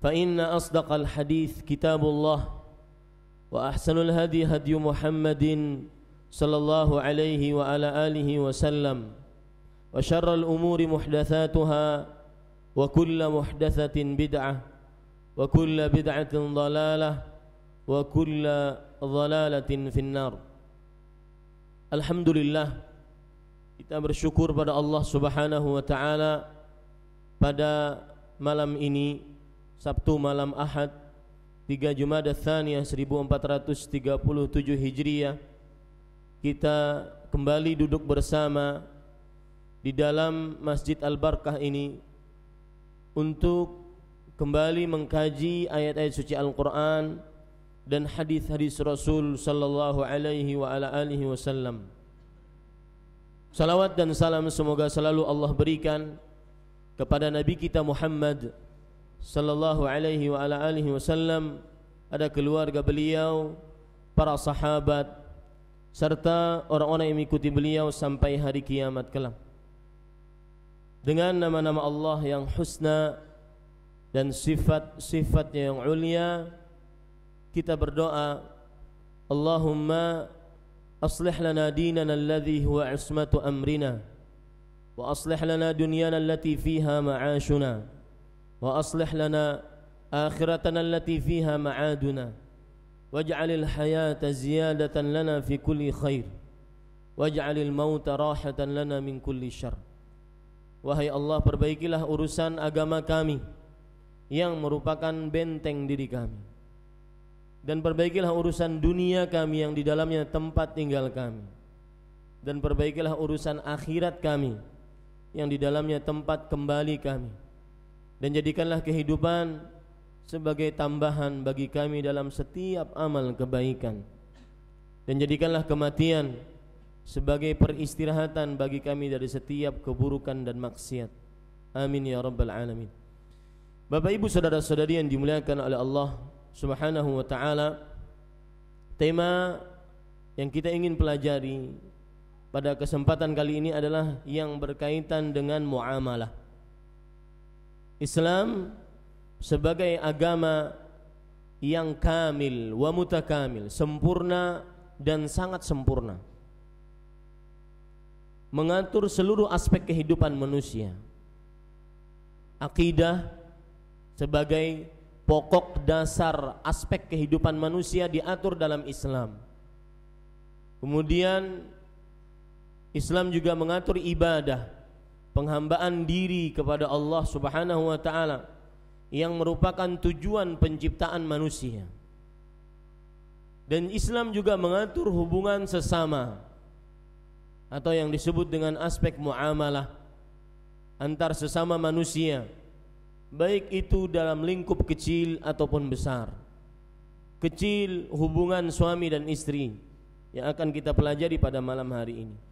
فإن أصدق الحديث كتاب الله وأحسن الهدي هدي محمد صلى الله عليه وعلى آله وسلم وشر الأمور محدثاتها وكل محدثة بدعة وكل بدعة ضلالة وكل ضلالة في النار الحمد لله kita bersyukur pada Allah Subhanahu wa taala pada malam ini Sabtu malam Ahad 3 Jumada Tsaniyah 1437 Hijriah kita kembali duduk bersama di dalam Masjid Al-Barkah ini untuk kembali mengkaji ayat-ayat suci Al-Qur'an dan hadis-hadis Rasul sallallahu alaihi wa ala alihi wasallam. Salawat dan salam semoga selalu Allah berikan kepada nabi kita Muhammad sallallahu alaihi wa ala alihi wasallam ada keluarga beliau para sahabat serta orang-orang yang mengikuti beliau sampai hari kiamat kelam dengan nama-nama Allah yang husna dan sifat-sifatnya yang ulia kita berdoa Allahumma aslih lana dinana alladhi huwa ismatu amrina wa aslih lana dunyana allati fiha ma'ashuna وأصلح لنا آخرتنا التي فيها معادنا واجعل الحياة زيادة لنا في كل خير واجعل الموت راحة لنا من كل شر Wahai Allah perbaikilah urusan agama kami yang merupakan benteng diri kami dan perbaikilah urusan dunia kami yang di dalamnya tempat tinggal kami dan perbaikilah urusan akhirat kami yang di dalamnya tempat kembali kami dan jadikanlah kehidupan sebagai tambahan bagi kami dalam setiap amal kebaikan dan jadikanlah kematian sebagai peristirahatan bagi kami dari setiap keburukan dan maksiat amin ya rabbal alamin Bapak Ibu saudara-saudari yang dimuliakan oleh Allah Subhanahu wa taala tema yang kita ingin pelajari pada kesempatan kali ini adalah yang berkaitan dengan muamalah Islam sebagai agama yang kamil wa mutakamil, sempurna dan sangat sempurna. Mengatur seluruh aspek kehidupan manusia. Akidah sebagai pokok dasar aspek kehidupan manusia diatur dalam Islam. Kemudian Islam juga mengatur ibadah penghambaan diri kepada Allah Subhanahu wa taala yang merupakan tujuan penciptaan manusia. Dan Islam juga mengatur hubungan sesama atau yang disebut dengan aspek muamalah antar sesama manusia baik itu dalam lingkup kecil ataupun besar. Kecil hubungan suami dan istri yang akan kita pelajari pada malam hari ini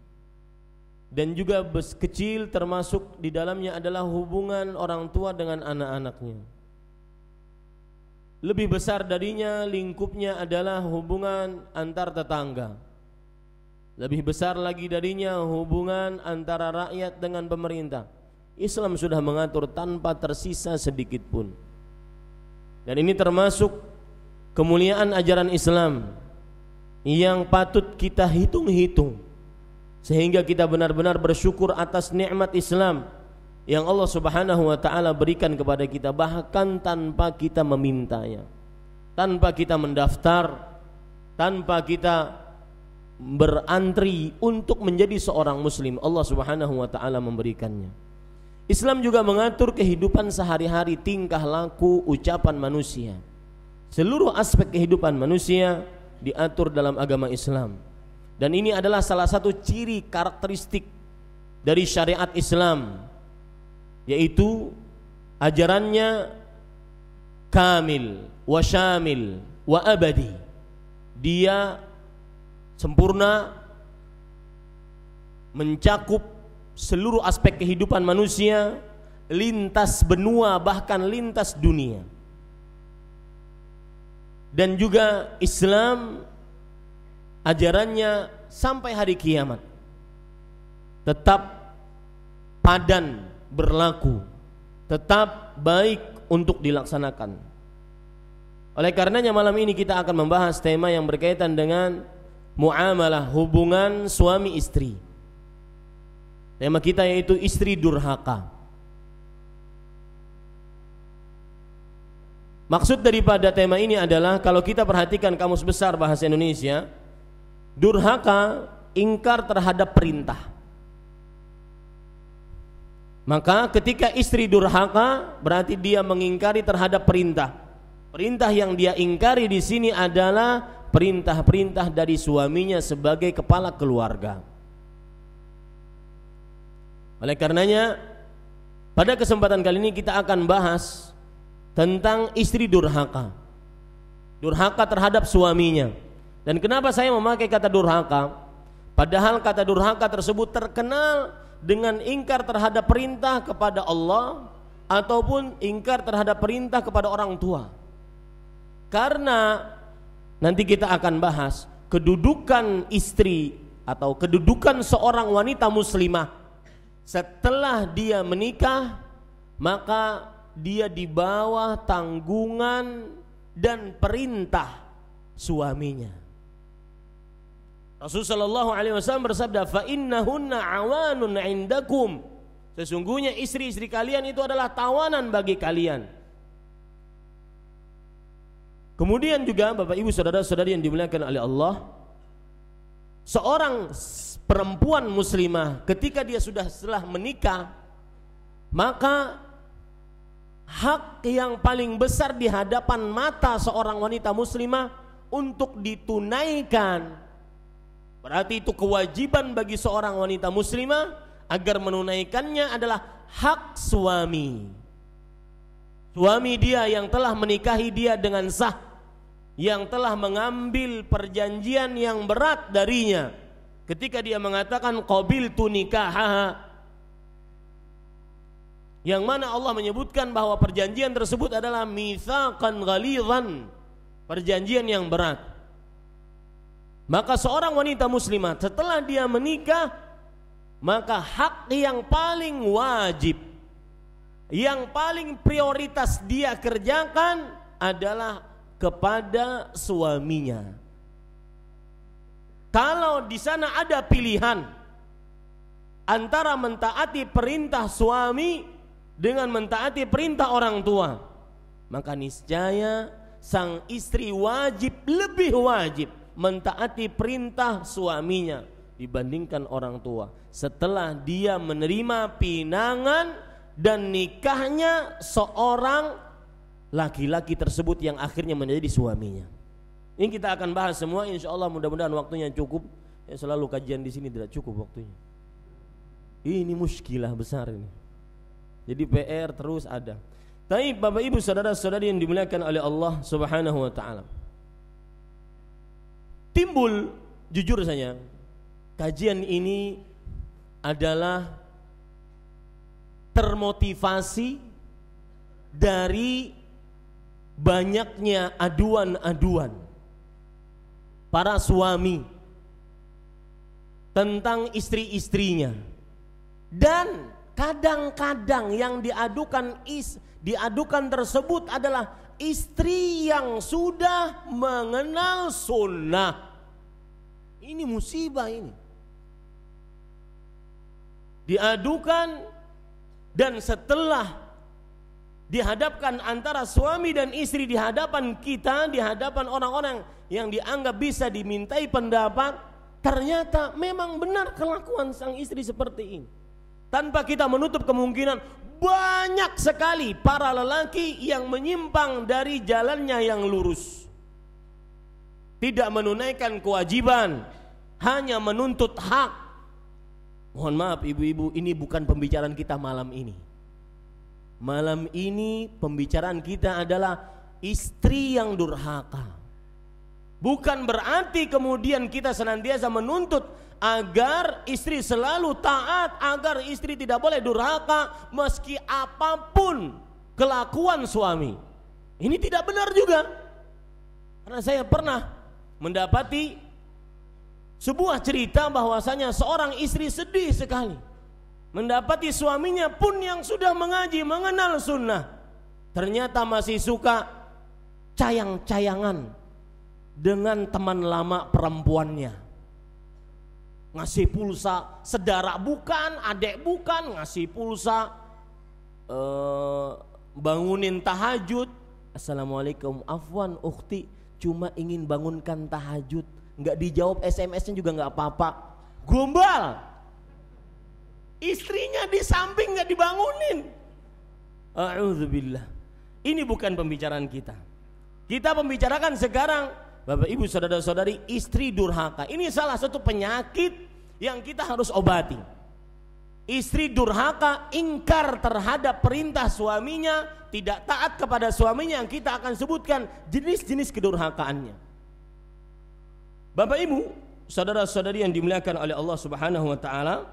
dan juga bes kecil termasuk di dalamnya adalah hubungan orang tua dengan anak-anaknya. Lebih besar darinya lingkupnya adalah hubungan antar tetangga. Lebih besar lagi darinya hubungan antara rakyat dengan pemerintah. Islam sudah mengatur tanpa tersisa sedikit pun. Dan ini termasuk kemuliaan ajaran Islam yang patut kita hitung-hitung sehingga kita benar-benar bersyukur atas nikmat Islam yang Allah Subhanahu wa taala berikan kepada kita bahkan tanpa kita memintanya. Tanpa kita mendaftar, tanpa kita berantri untuk menjadi seorang muslim, Allah Subhanahu wa taala memberikannya. Islam juga mengatur kehidupan sehari-hari, tingkah laku, ucapan manusia. Seluruh aspek kehidupan manusia diatur dalam agama Islam. Dan ini adalah salah satu ciri karakteristik dari syariat Islam yaitu ajarannya kamil wa syamil wa abadi. Dia sempurna mencakup seluruh aspek kehidupan manusia lintas benua bahkan lintas dunia. Dan juga Islam ajarannya sampai hari kiamat tetap padan berlaku tetap baik untuk dilaksanakan oleh karenanya malam ini kita akan membahas tema yang berkaitan dengan muamalah hubungan suami istri tema kita yaitu istri durhaka Maksud daripada tema ini adalah kalau kita perhatikan kamus besar bahasa Indonesia, durhaka ingkar terhadap perintah maka ketika istri durhaka berarti dia mengingkari terhadap perintah perintah yang dia ingkari di sini adalah perintah-perintah dari suaminya sebagai kepala keluarga oleh karenanya pada kesempatan kali ini kita akan bahas tentang istri durhaka durhaka terhadap suaminya dan kenapa saya memakai kata durhaka? Padahal kata durhaka tersebut terkenal dengan ingkar terhadap perintah kepada Allah ataupun ingkar terhadap perintah kepada orang tua. Karena nanti kita akan bahas kedudukan istri atau kedudukan seorang wanita muslimah setelah dia menikah maka dia di bawah tanggungan dan perintah suaminya rasulullah Shallallahu Alaihi Wasallam bersabda, fa innahunna awanun indakum. Sesungguhnya istri-istri kalian itu adalah tawanan bagi kalian. Kemudian juga Bapak Ibu Saudara-saudari yang dimuliakan oleh Allah, seorang perempuan muslimah ketika dia sudah setelah menikah, maka hak yang paling besar di hadapan mata seorang wanita muslimah untuk ditunaikan Berarti itu kewajiban bagi seorang wanita muslimah agar menunaikannya adalah hak suami. Suami dia yang telah menikahi dia dengan sah, yang telah mengambil perjanjian yang berat darinya. Ketika dia mengatakan qabil tu nikah, yang mana Allah menyebutkan bahwa perjanjian tersebut adalah mithaqan ghalidhan, perjanjian yang berat. Maka seorang wanita muslimah setelah dia menikah maka hak yang paling wajib yang paling prioritas dia kerjakan adalah kepada suaminya. Kalau di sana ada pilihan antara mentaati perintah suami dengan mentaati perintah orang tua, maka niscaya sang istri wajib lebih wajib mentaati perintah suaminya dibandingkan orang tua setelah dia menerima pinangan dan nikahnya seorang laki-laki tersebut yang akhirnya menjadi suaminya. Ini kita akan bahas semua insya Allah mudah-mudahan waktunya cukup. Ya, selalu kajian di sini tidak cukup waktunya. Ini muskilah besar ini. Jadi PR terus ada. Tapi Bapak Ibu saudara-saudari yang dimuliakan oleh Allah Subhanahu wa taala timbul jujur saya kajian ini adalah termotivasi dari banyaknya aduan-aduan para suami tentang istri-istrinya dan kadang-kadang yang diadukan is diadukan tersebut adalah istri yang sudah mengenal sunnah ini musibah ini. Diadukan dan setelah dihadapkan antara suami dan istri di hadapan kita, di hadapan orang-orang yang dianggap bisa dimintai pendapat, ternyata memang benar kelakuan sang istri seperti ini. Tanpa kita menutup kemungkinan banyak sekali para lelaki yang menyimpang dari jalannya yang lurus. Tidak menunaikan kewajiban, hanya menuntut hak. Mohon maaf ibu-ibu, ini bukan pembicaraan kita malam ini. Malam ini pembicaraan kita adalah istri yang durhaka. Bukan berarti kemudian kita senantiasa menuntut agar istri selalu taat, agar istri tidak boleh durhaka meski apapun kelakuan suami. Ini tidak benar juga. Karena saya pernah mendapati sebuah cerita bahwasanya seorang istri sedih sekali mendapati suaminya pun yang sudah mengaji mengenal sunnah ternyata masih suka cayang-cayangan dengan teman lama perempuannya ngasih pulsa sedara bukan adek bukan ngasih pulsa uh, bangunin tahajud assalamualaikum afwan ukti cuma ingin bangunkan tahajud nggak dijawab SMS-nya juga nggak apa-apa. Gombal. Istrinya di samping nggak dibangunin. alhamdulillah Ini bukan pembicaraan kita. Kita pembicarakan sekarang Bapak Ibu saudara-saudari istri durhaka. Ini salah satu penyakit yang kita harus obati. Istri durhaka ingkar terhadap perintah suaminya, tidak taat kepada suaminya yang kita akan sebutkan jenis-jenis kedurhakaannya. Bapak Ibu, saudara-saudari yang dimuliakan oleh Allah Subhanahu wa taala,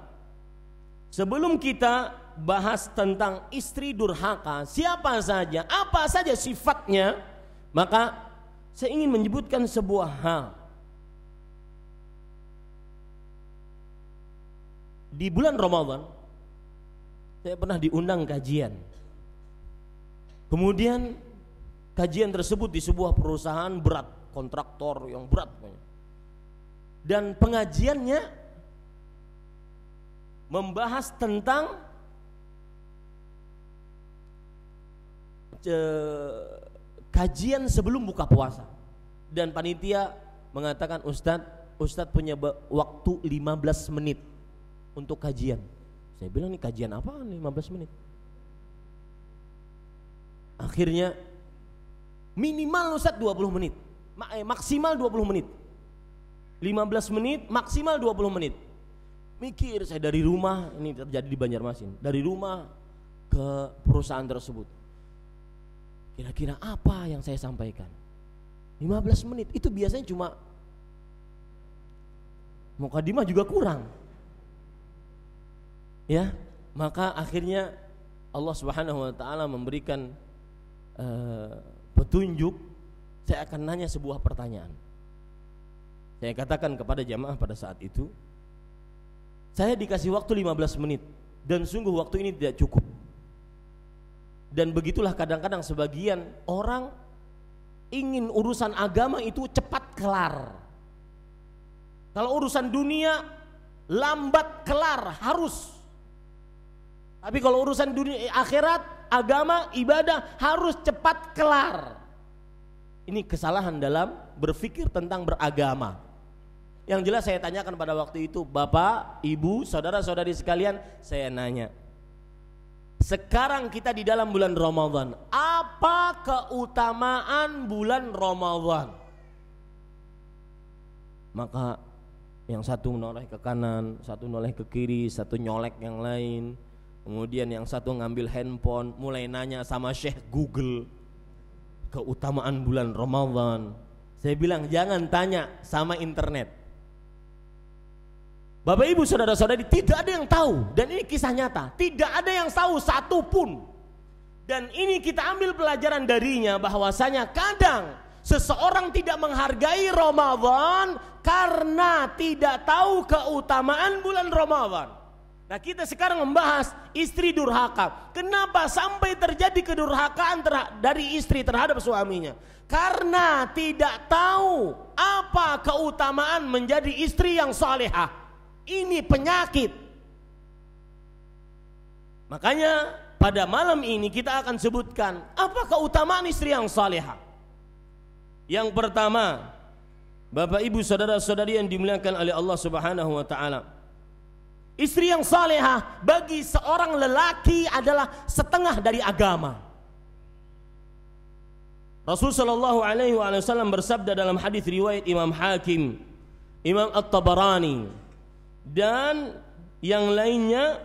sebelum kita bahas tentang istri durhaka, siapa saja, apa saja sifatnya, maka saya ingin menyebutkan sebuah hal. Di bulan Ramadan saya pernah diundang kajian. Kemudian kajian tersebut di sebuah perusahaan berat, kontraktor yang berat dan pengajiannya membahas tentang eh, kajian sebelum buka puasa dan panitia mengatakan Ustadz Ustadz punya waktu 15 menit untuk kajian saya bilang nih kajian apa 15 menit akhirnya minimal Ustadz 20 menit eh, maksimal 20 menit 15 menit maksimal 20 menit mikir saya dari rumah ini terjadi di Banjarmasin dari rumah ke perusahaan tersebut kira-kira apa yang saya sampaikan 15 menit itu biasanya cuma muka dima juga kurang ya maka akhirnya Allah Subhanahu wa taala memberikan uh, petunjuk saya akan nanya sebuah pertanyaan saya katakan kepada jamaah pada saat itu, saya dikasih waktu 15 menit dan sungguh waktu ini tidak cukup. Dan begitulah kadang-kadang sebagian orang ingin urusan agama itu cepat kelar. Kalau urusan dunia lambat kelar harus. Tapi kalau urusan dunia akhirat, agama, ibadah harus cepat kelar. Ini kesalahan dalam berpikir tentang beragama. Yang jelas saya tanyakan pada waktu itu, Bapak, Ibu, saudara-saudari sekalian, saya nanya. Sekarang kita di dalam bulan Ramadan. Apa keutamaan bulan Ramadan? Maka yang satu menoleh ke kanan, satu menoleh ke kiri, satu nyolek yang lain. Kemudian yang satu ngambil handphone, mulai nanya sama Syekh Google keutamaan bulan Ramadan. Saya bilang jangan tanya sama internet Bapak Ibu saudara-saudari tidak ada yang tahu dan ini kisah nyata. Tidak ada yang tahu satu pun. Dan ini kita ambil pelajaran darinya bahwasanya kadang seseorang tidak menghargai Ramadan karena tidak tahu keutamaan bulan Ramadan. Nah kita sekarang membahas istri durhaka. Kenapa sampai terjadi kedurhakaan dari istri terhadap suaminya? Karena tidak tahu apa keutamaan menjadi istri yang salehah. Ini penyakit. Makanya pada malam ini kita akan sebutkan apa keutamaan istri yang saleha. Yang pertama, Bapak Ibu saudara-saudari yang dimuliakan oleh Allah Subhanahu wa taala. Istri yang saleha bagi seorang lelaki adalah setengah dari agama. Rasul sallallahu alaihi wasallam bersabda dalam hadis riwayat Imam Hakim, Imam At-Tabarani, dan yang lainnya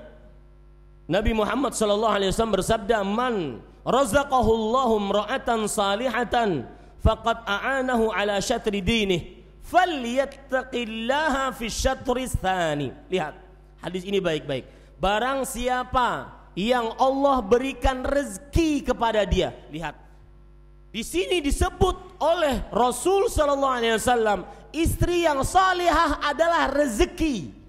Nabi Muhammad sallallahu alaihi wasallam bersabda man razaqahullahu imra'atan salihatan faqad a'anahu ala syatri dinih falyattaqillaha fi syatri tsani lihat hadis ini baik-baik barang siapa yang Allah berikan rezeki kepada dia lihat di sini disebut oleh Rasul sallallahu alaihi wasallam istri yang salihah adalah rezeki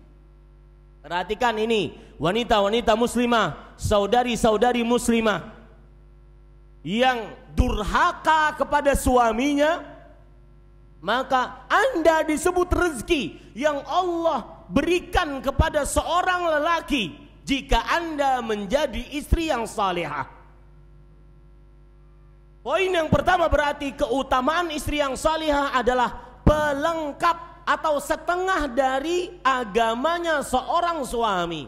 Perhatikan ini, wanita-wanita muslimah, saudari-saudari muslimah yang durhaka kepada suaminya, maka Anda disebut rezeki yang Allah berikan kepada seorang lelaki jika Anda menjadi istri yang salihah. Poin yang pertama berarti keutamaan istri yang salihah adalah pelengkap atau setengah dari agamanya seorang suami.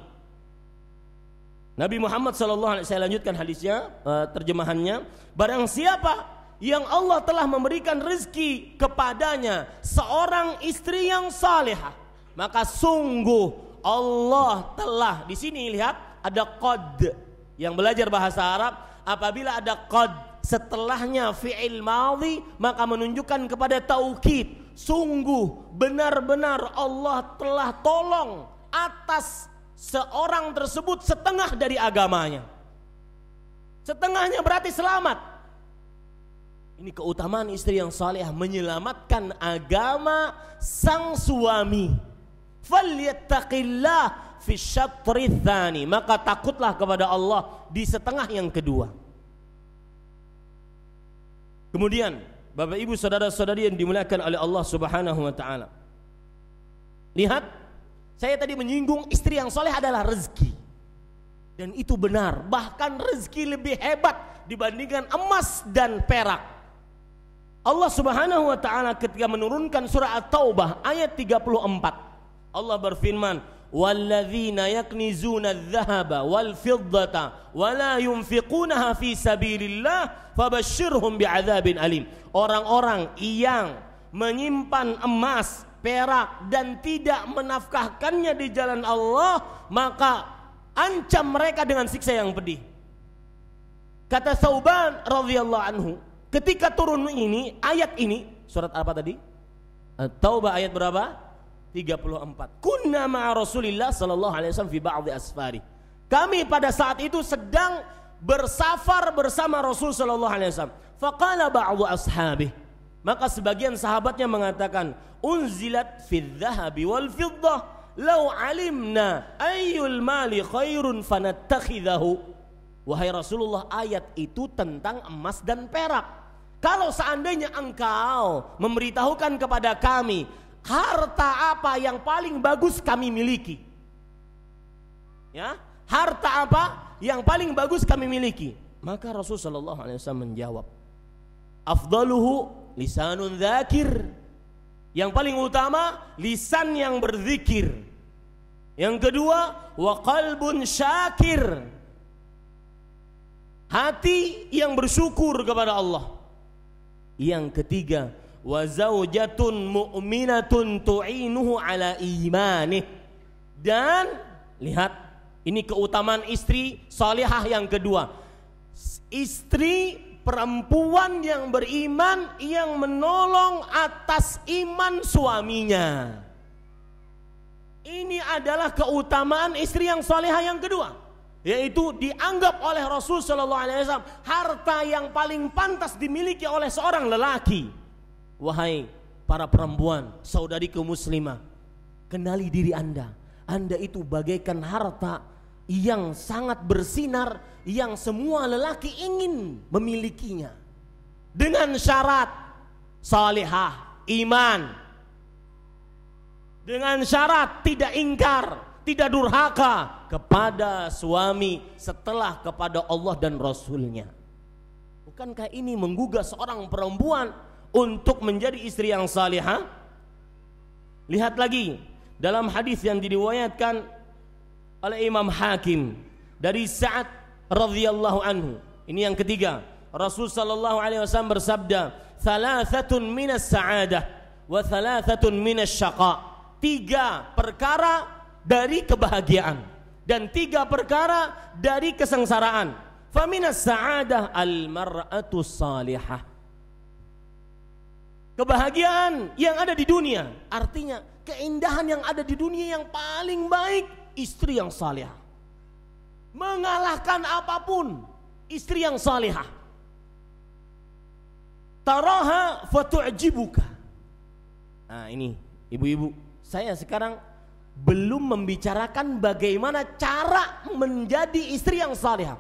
Nabi Muhammad SAW saya lanjutkan hadisnya, eh, terjemahannya. Barang siapa yang Allah telah memberikan rezeki kepadanya seorang istri yang salehah, maka sungguh Allah telah di sini lihat ada qad yang belajar bahasa Arab apabila ada qad setelahnya fi'il madhi maka menunjukkan kepada taukid sungguh benar-benar Allah telah tolong atas seorang tersebut setengah dari agamanya. Setengahnya berarti selamat. Ini keutamaan istri yang saleh menyelamatkan agama sang suami. Falyattaqillah fi syatri Maka takutlah kepada Allah di setengah yang kedua. Kemudian Bapak Ibu saudara-saudari yang dimuliakan oleh Allah Subhanahu wa taala. Lihat, saya tadi menyinggung istri yang soleh adalah rezeki. Dan itu benar, bahkan rezeki lebih hebat dibandingkan emas dan perak. Allah Subhanahu wa taala ketika menurunkan surah At-Taubah ayat 34, Allah berfirman, والذين يكنزون الذهب والفضة ولا ينفقونها في سبيل الله فبشرهم بعذاب أليم orang-orang yang menyimpan emas perak dan tidak menafkahkannya di jalan Allah maka ancam mereka dengan siksa yang pedih kata Sauban radhiyallahu anhu ketika turun ini ayat ini surat apa tadi eh, Taubah ayat berapa 34. Kunna ma'a Rasulillah sallallahu alaihi wasallam fi ba'dhi asfari. Kami pada saat itu sedang bersafar bersama Rasul sallallahu alaihi wasallam. Faqala ba'dhu ashabi. Maka sebagian sahabatnya mengatakan, "Unzilat fi dhahabi wal fiddah, Lau alimna ayyul mali khairun fanattakhidahu." Wahai Rasulullah, ayat itu tentang emas dan perak. Kalau seandainya engkau memberitahukan kepada kami harta apa yang paling bagus kami miliki. Ya, harta apa yang paling bagus kami miliki? Maka Rasulullah Shallallahu Alaihi Wasallam menjawab, afdaluhu lisanun zakir. Yang paling utama lisan yang berzikir. Yang kedua wa qalbun syakir. Hati yang bersyukur kepada Allah. Yang ketiga wa zaujatun mu'minatun tu'inuhu ala imanih dan lihat ini keutamaan istri salihah yang kedua istri perempuan yang beriman yang menolong atas iman suaminya ini adalah keutamaan istri yang salihah yang kedua yaitu dianggap oleh Rasul Shallallahu Alaihi Wasallam harta yang paling pantas dimiliki oleh seorang lelaki Wahai para perempuan, saudari saudariku muslimah, kenali diri Anda. Anda itu bagaikan harta yang sangat bersinar yang semua lelaki ingin memilikinya. Dengan syarat salihah, iman. Dengan syarat tidak ingkar, tidak durhaka kepada suami setelah kepada Allah dan Rasulnya. Bukankah ini menggugah seorang perempuan untuk menjadi istri yang salihah? Lihat lagi dalam hadis yang diriwayatkan oleh Imam Hakim dari Sa'ad radhiyallahu anhu. Ini yang ketiga. Rasul sallallahu alaihi wasallam bersabda, "Thalathatun minas sa'adah wa thalathatun minas syaqa." Tiga perkara dari kebahagiaan dan tiga perkara dari kesengsaraan. Faminas sa'adah al-mar'atu salihah. Kebahagiaan yang ada di dunia artinya keindahan yang ada di dunia yang paling baik istri yang salehah. Mengalahkan apapun istri yang salehah. Taraha fatu'jibuka. Nah, ini ibu-ibu, saya sekarang belum membicarakan bagaimana cara menjadi istri yang salehah.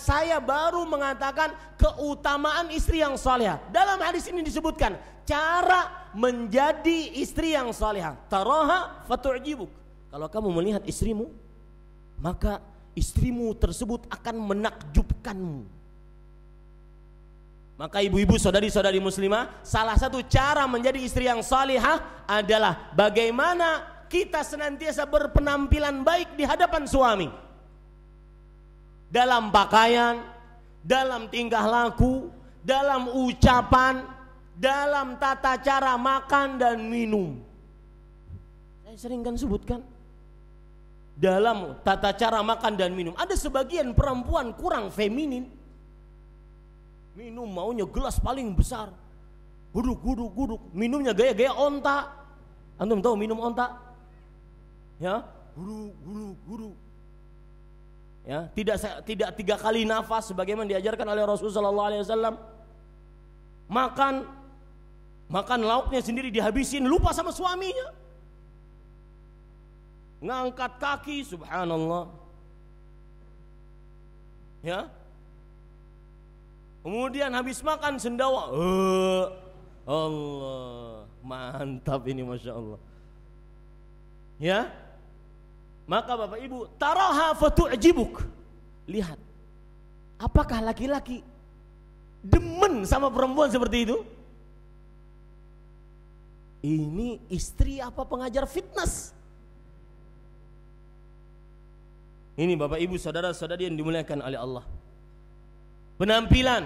saya baru mengatakan keutamaan istri yang salehah. Dalam hadis ini disebutkan cara menjadi istri yang salehah. Taraha fatu'jibuk. Kalau kamu melihat istrimu, maka istrimu tersebut akan menakjubkanmu. Maka ibu-ibu saudari-saudari muslimah, salah satu cara menjadi istri yang salihah adalah bagaimana kita senantiasa berpenampilan baik di hadapan suami. Dalam pakaian, dalam tingkah laku, dalam ucapan, dalam tata cara makan dan minum. Saya seringkan sebutkan dalam tata cara makan dan minum. Ada sebagian perempuan kurang feminin. Minum maunya gelas paling besar. Guduk, guduk, guduk. Minumnya gaya-gaya ontak. Antum tahu minum ontak? ya guru guru guru ya tidak tidak tiga kali nafas sebagaimana diajarkan oleh Rasulullah SAW Alaihi Wasallam makan makan lauknya sendiri dihabisin lupa sama suaminya ngangkat kaki subhanallah ya kemudian habis makan sendawa uh, Allah mantap ini masya Allah ya maka Bapak Ibu, taraha fatu'jibuk. Lihat. Apakah laki-laki demen sama perempuan seperti itu? Ini istri apa pengajar fitness? Ini Bapak Ibu saudara-saudari yang dimuliakan oleh Allah. Penampilan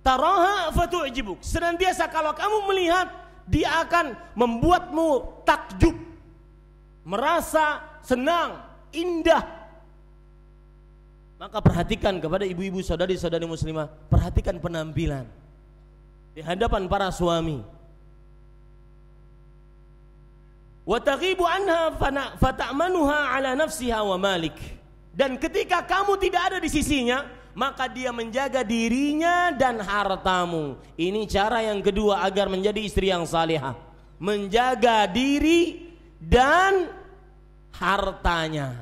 taraha fatu'jibuk. Senantiasa kalau kamu melihat dia akan membuatmu takjub. Merasa senang, indah. Maka perhatikan kepada ibu-ibu saudari-saudari muslimah, perhatikan penampilan di hadapan para suami. Wataqibu anha anha fata'manuha ala nafsiha wa malik. Dan ketika kamu tidak ada di sisinya, maka dia menjaga dirinya dan hartamu. Ini cara yang kedua agar menjadi istri yang salihah. Menjaga diri dan hartanya.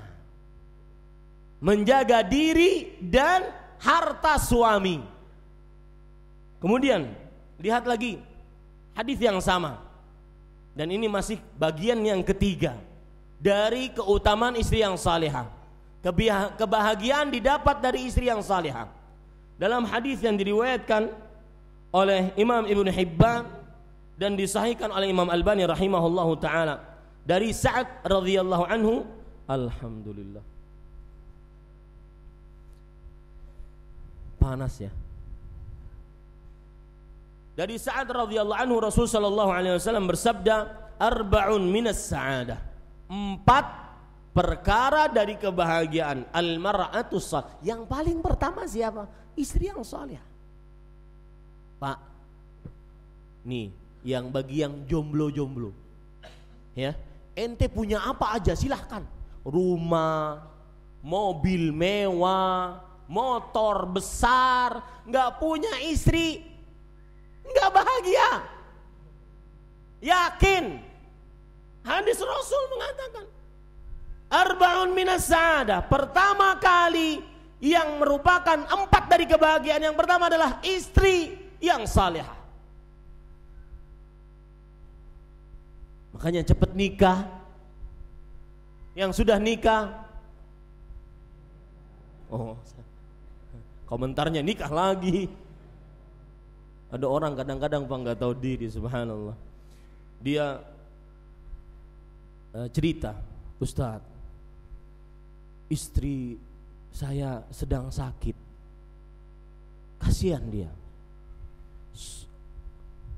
Menjaga diri dan harta suami. Kemudian lihat lagi hadis yang sama. Dan ini masih bagian yang ketiga dari keutamaan istri yang salehah Kebahagiaan didapat dari istri yang salehah Dalam hadis yang diriwayatkan oleh Imam Ibnu Hibban dan disahihkan oleh Imam Albani rahimahullahu taala dari Sa'ad radhiyallahu anhu alhamdulillah panas ya dari Sa'ad radhiyallahu anhu Rasul sallallahu alaihi wasallam bersabda arbaun minas sa'adah empat perkara dari kebahagiaan al mar'atu yang paling pertama siapa istri yang saleh Pak nih yang bagi yang jomblo-jomblo ya ente punya apa aja silahkan rumah mobil mewah motor besar nggak punya istri nggak bahagia yakin hadis rasul mengatakan arbaun minas saada pertama kali yang merupakan empat dari kebahagiaan yang pertama adalah istri yang salehah Makanya cepat nikah. Yang sudah nikah. Oh, komentarnya nikah lagi. Ada orang kadang-kadang pak nggak tahu diri, subhanallah. Dia uh, cerita, Ustadz, istri saya sedang sakit. Kasihan dia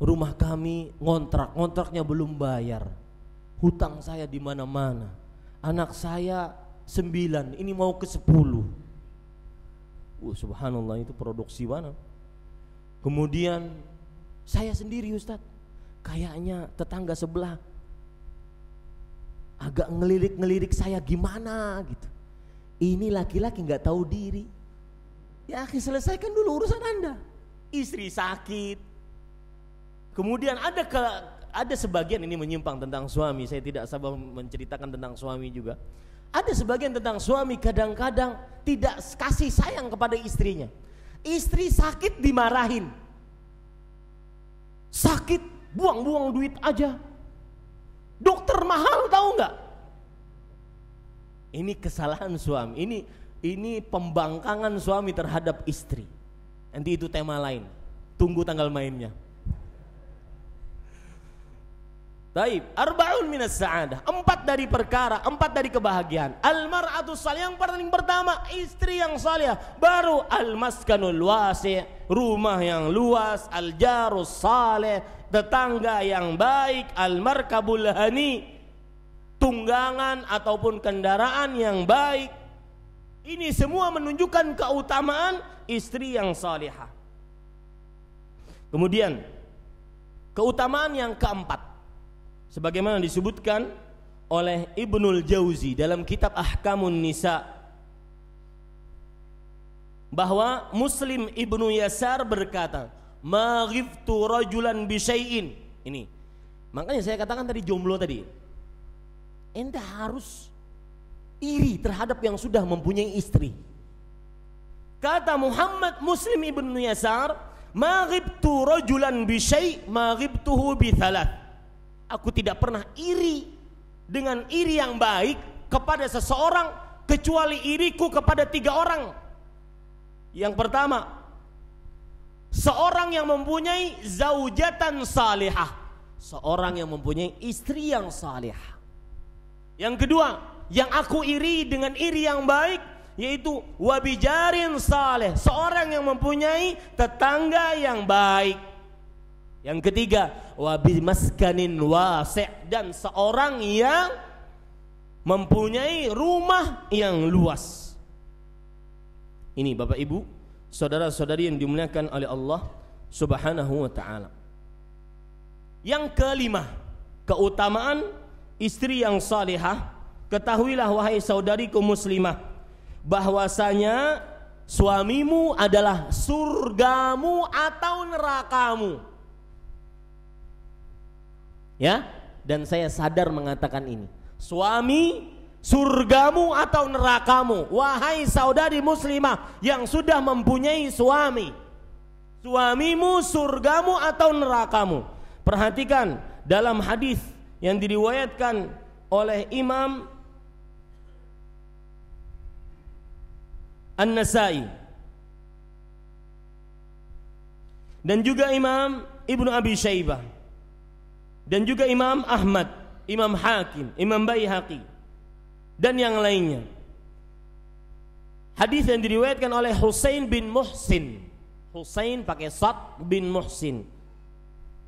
rumah kami ngontrak, ngontraknya belum bayar. Hutang saya di mana-mana. Anak saya sembilan, ini mau ke sepuluh. Uh, subhanallah itu produksi mana? Kemudian saya sendiri Ustadz, kayaknya tetangga sebelah agak ngelirik-ngelirik saya gimana gitu. Ini laki-laki nggak -laki tahu diri. Ya selesaikan dulu urusan Anda. Istri sakit, Kemudian ada ke, ada sebagian ini menyimpang tentang suami. Saya tidak sabar menceritakan tentang suami juga. Ada sebagian tentang suami kadang-kadang tidak kasih sayang kepada istrinya. Istri sakit dimarahin. Sakit buang-buang duit aja. Dokter mahal tahu nggak? Ini kesalahan suami. Ini ini pembangkangan suami terhadap istri. Nanti itu tema lain. Tunggu tanggal mainnya. Taib. Arbaun minas sa'adah. Empat dari perkara, empat dari kebahagiaan. Almar'atu salih. Yang paling pertama, istri yang salih. Baru almaskanul wasi. Rumah yang luas. Aljarus salih. Tetangga yang baik. almar hani. Tunggangan ataupun kendaraan yang baik. Ini semua menunjukkan keutamaan istri yang salihah. Kemudian, keutamaan yang keempat sebagaimana disebutkan oleh Ibnul Jauzi dalam kitab Ahkamun Nisa bahwa Muslim Ibnu Yasar berkata, "Maghiftu rajulan bisayin Ini. Makanya saya katakan tadi jomblo tadi. Anda harus iri terhadap yang sudah mempunyai istri. Kata Muhammad Muslim Ibnu Yasar, "Maghibtu rajulan bisyai' maghibtuhu bi Aku tidak pernah iri dengan iri yang baik kepada seseorang kecuali iriku kepada tiga orang. Yang pertama, seorang yang mempunyai zaujatan salihah, seorang yang mempunyai istri yang salihah. Yang kedua, yang aku iri dengan iri yang baik yaitu wabijarin saleh, seorang yang mempunyai tetangga yang baik. Yang ketiga, wabi maskanin wasi' dan seorang yang mempunyai rumah yang luas. Ini Bapak Ibu, saudara-saudari yang dimuliakan oleh Allah Subhanahu wa taala. Yang kelima, keutamaan istri yang salihah. Ketahuilah wahai saudariku muslimah, bahwasanya suamimu adalah surgamu atau nerakamu. Ya, dan saya sadar mengatakan ini. Suami surgamu atau nerakamu. Wahai saudari muslimah yang sudah mempunyai suami. Suamimu surgamu atau nerakamu. Perhatikan dalam hadis yang diriwayatkan oleh Imam An-Nasai dan juga Imam Ibnu Abi Syaibah dan juga Imam Ahmad, Imam Hakim, Imam Baihaqi dan yang lainnya. Hadis yang diriwayatkan oleh Husain bin Muhsin. Husain pakai sad bin Muhsin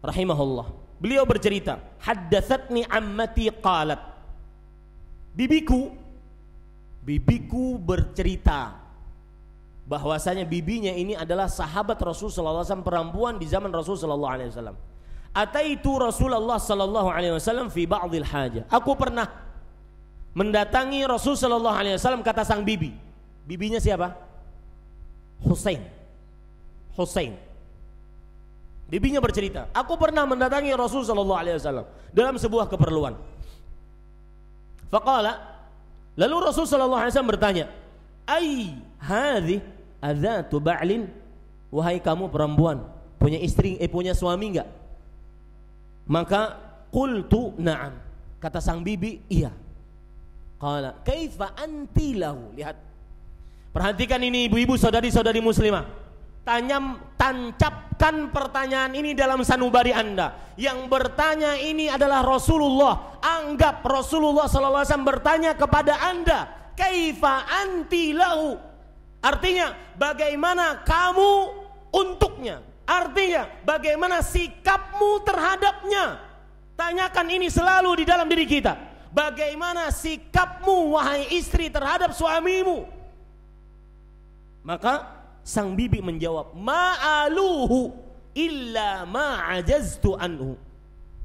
rahimahullah. Beliau bercerita, "Haddatsatni ammati qalat." Bibiku bibiku bercerita bahwasanya bibinya ini adalah sahabat Rasul sallallahu alaihi wasallam perempuan di zaman Rasul sallallahu alaihi wasallam Ataitu Rasulullah sallallahu alaihi wasallam fi ba'dil haja. Aku pernah mendatangi Rasul sallallahu alaihi wasallam kata sang bibi. Bibinya siapa? Husain. Husain. Bibinya bercerita, aku pernah mendatangi Rasul sallallahu alaihi wasallam dalam sebuah keperluan. Faqala Lalu Rasul sallallahu alaihi wasallam bertanya, "Ai hadhi adzatu ba'lin?" Wahai kamu perempuan, punya istri eh punya suami enggak? Maka qultu na'am. Kata sang bibi, iya. Qala, kaifa anti lahu? Lihat. Perhatikan ini ibu-ibu saudari-saudari muslimah. tanyam tancapkan pertanyaan ini dalam sanubari Anda. Yang bertanya ini adalah Rasulullah. Anggap Rasulullah SAW bertanya kepada Anda. Kaifa anti lahu? Artinya, bagaimana kamu untuknya? Artinya, bagaimana sikapmu terhadapnya? Tanyakan ini selalu di dalam diri kita. Bagaimana sikapmu wahai istri terhadap suamimu? Maka sang bibi menjawab, "Ma'aluhu illa ma'ajaztu anhu."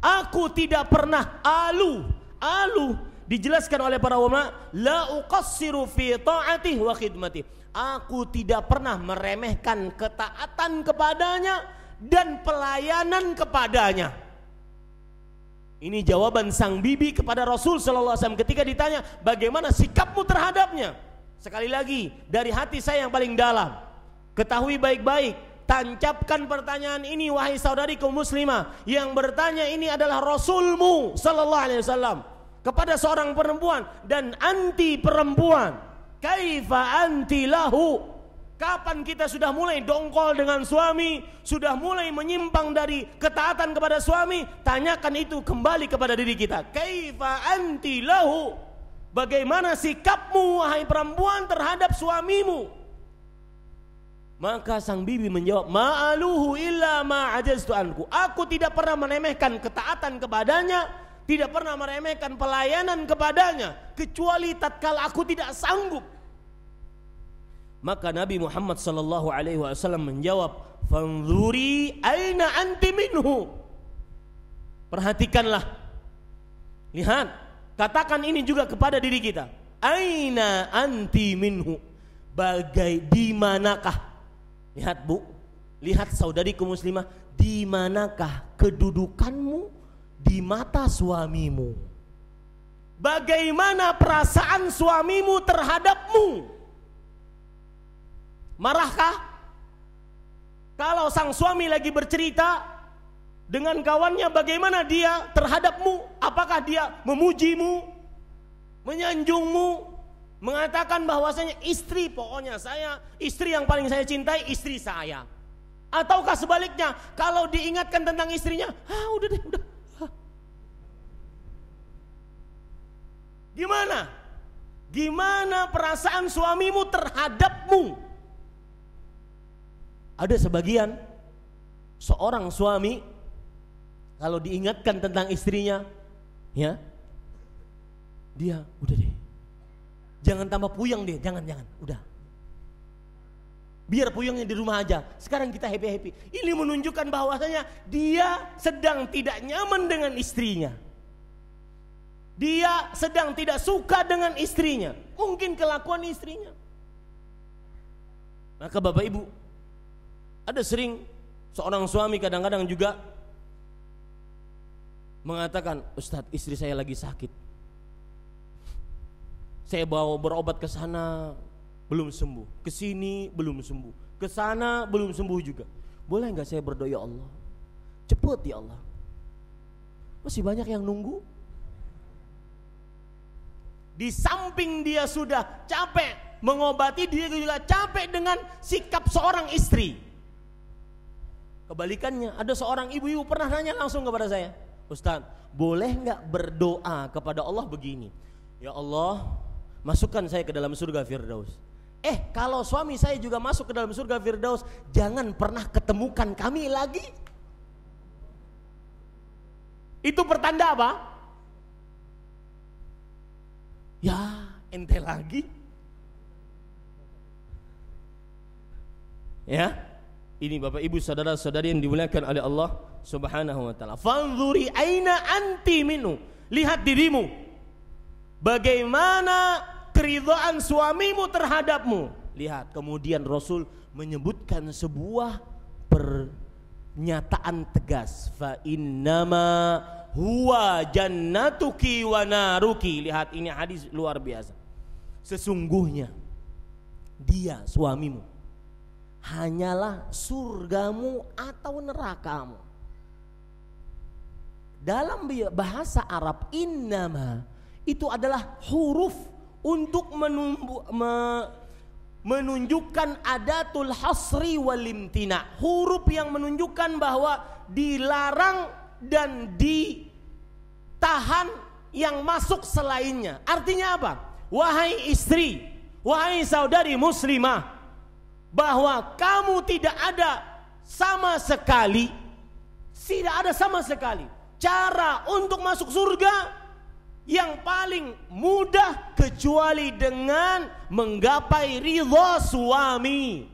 Aku tidak pernah alu. Alu dijelaskan oleh para ulama, la uqassiru fi ta'atihi wa khidmatihi Aku tidak pernah meremehkan ketaatan kepadanya dan pelayanan kepadanya. Ini jawaban sang bibi kepada Rasul Shallallahu Alaihi Wasallam ketika ditanya bagaimana sikapmu terhadapnya. Sekali lagi dari hati saya yang paling dalam, ketahui baik-baik tancapkan pertanyaan ini wahai saudari kaum muslimah yang bertanya ini adalah rasulmu sallallahu alaihi wasallam kepada seorang perempuan dan anti perempuan kaifa anti lahu Kapan kita sudah mulai dongkol dengan suami, sudah mulai menyimpang dari ketaatan kepada suami, tanyakan itu kembali kepada diri kita. Kaifa anti lahu? Bagaimana sikapmu wahai perempuan terhadap suamimu? Maka sang bibi menjawab, "Ma'aluhu illa ma ajaztu anku." Aku tidak pernah menemehkan ketaatan kepadanya, tidak pernah meremehkan pelayanan kepadanya kecuali tatkala aku tidak sanggup maka Nabi Muhammad sallallahu alaihi wasallam menjawab, "Fanzuri aina anti minhu." Perhatikanlah. Lihat, katakan ini juga kepada diri kita. Aina anti minhu. Bagai di manakah? Lihat, Bu. Lihat saudariku muslimah, di manakah kedudukanmu di mata suamimu? Bagaimana perasaan suamimu terhadapmu? Marahkah? Kalau sang suami lagi bercerita dengan kawannya bagaimana dia terhadapmu? Apakah dia memujimu? Menyanjungmu? Mengatakan bahwasanya istri pokoknya saya, istri yang paling saya cintai istri saya. Ataukah sebaliknya, kalau diingatkan tentang istrinya, ah udah deh, udah. Gimana? Gimana perasaan suamimu terhadapmu? Ada sebagian seorang suami kalau diingatkan tentang istrinya, ya, dia udah deh, jangan tambah puyeng deh, jangan jangan, udah. Biar puyengnya di rumah aja. Sekarang kita happy happy. Ini menunjukkan bahwasanya dia sedang tidak nyaman dengan istrinya. Dia sedang tidak suka dengan istrinya. Mungkin kelakuan istrinya. Maka Bapak Ibu, ada sering seorang suami kadang-kadang juga mengatakan, "Ustadz, istri saya lagi sakit. Saya bawa berobat ke sana, belum sembuh. Ke sini belum sembuh. Ke sana belum sembuh juga. Boleh nggak saya berdoa ya Allah? cepat ya Allah. Masih banyak yang nunggu." Di samping dia sudah capek mengobati, dia juga capek dengan sikap seorang istri Kebalikannya, ada seorang ibu-ibu pernah nanya langsung kepada saya, Ustaz, boleh nggak berdoa kepada Allah begini? Ya Allah, masukkan saya ke dalam surga Firdaus. Eh, kalau suami saya juga masuk ke dalam surga Firdaus, jangan pernah ketemukan kami lagi. Itu pertanda apa? Ya, ente lagi. Ya, ini Bapak Ibu saudara-saudari yang dimuliakan oleh Allah Subhanahu wa taala. Fanzuri aina anti minu. Lihat dirimu. Bagaimana keridoan suamimu terhadapmu. Lihat, kemudian Rasul menyebutkan sebuah pernyataan tegas, fa innama huwa jannatuki wa naruki. Lihat ini hadis luar biasa. Sesungguhnya dia suamimu hanyalah surgamu atau nerakamu. Dalam bahasa Arab innama itu adalah huruf untuk menumbu, me, menunjukkan adatul hasri walimtina huruf yang menunjukkan bahwa dilarang dan ditahan yang masuk selainnya artinya apa wahai istri wahai saudari muslimah bahwa kamu tidak ada sama sekali tidak ada sama sekali cara untuk masuk surga yang paling mudah kecuali dengan menggapai ridho suami.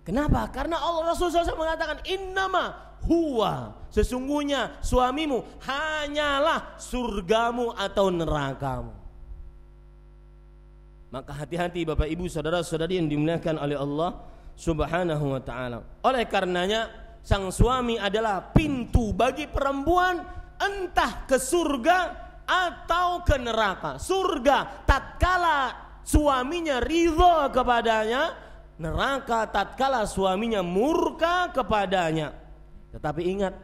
Kenapa? Karena Allah Rasul SAW mengatakan innama huwa sesungguhnya suamimu hanyalah surgamu atau nerakamu. Maka hati-hati Bapak Ibu saudara-saudari yang dimuliakan oleh Allah Subhanahu wa taala. Oleh karenanya sang suami adalah pintu bagi perempuan entah ke surga atau ke neraka. Surga tatkala suaminya ridho kepadanya, neraka tatkala suaminya murka kepadanya. Tetapi ingat,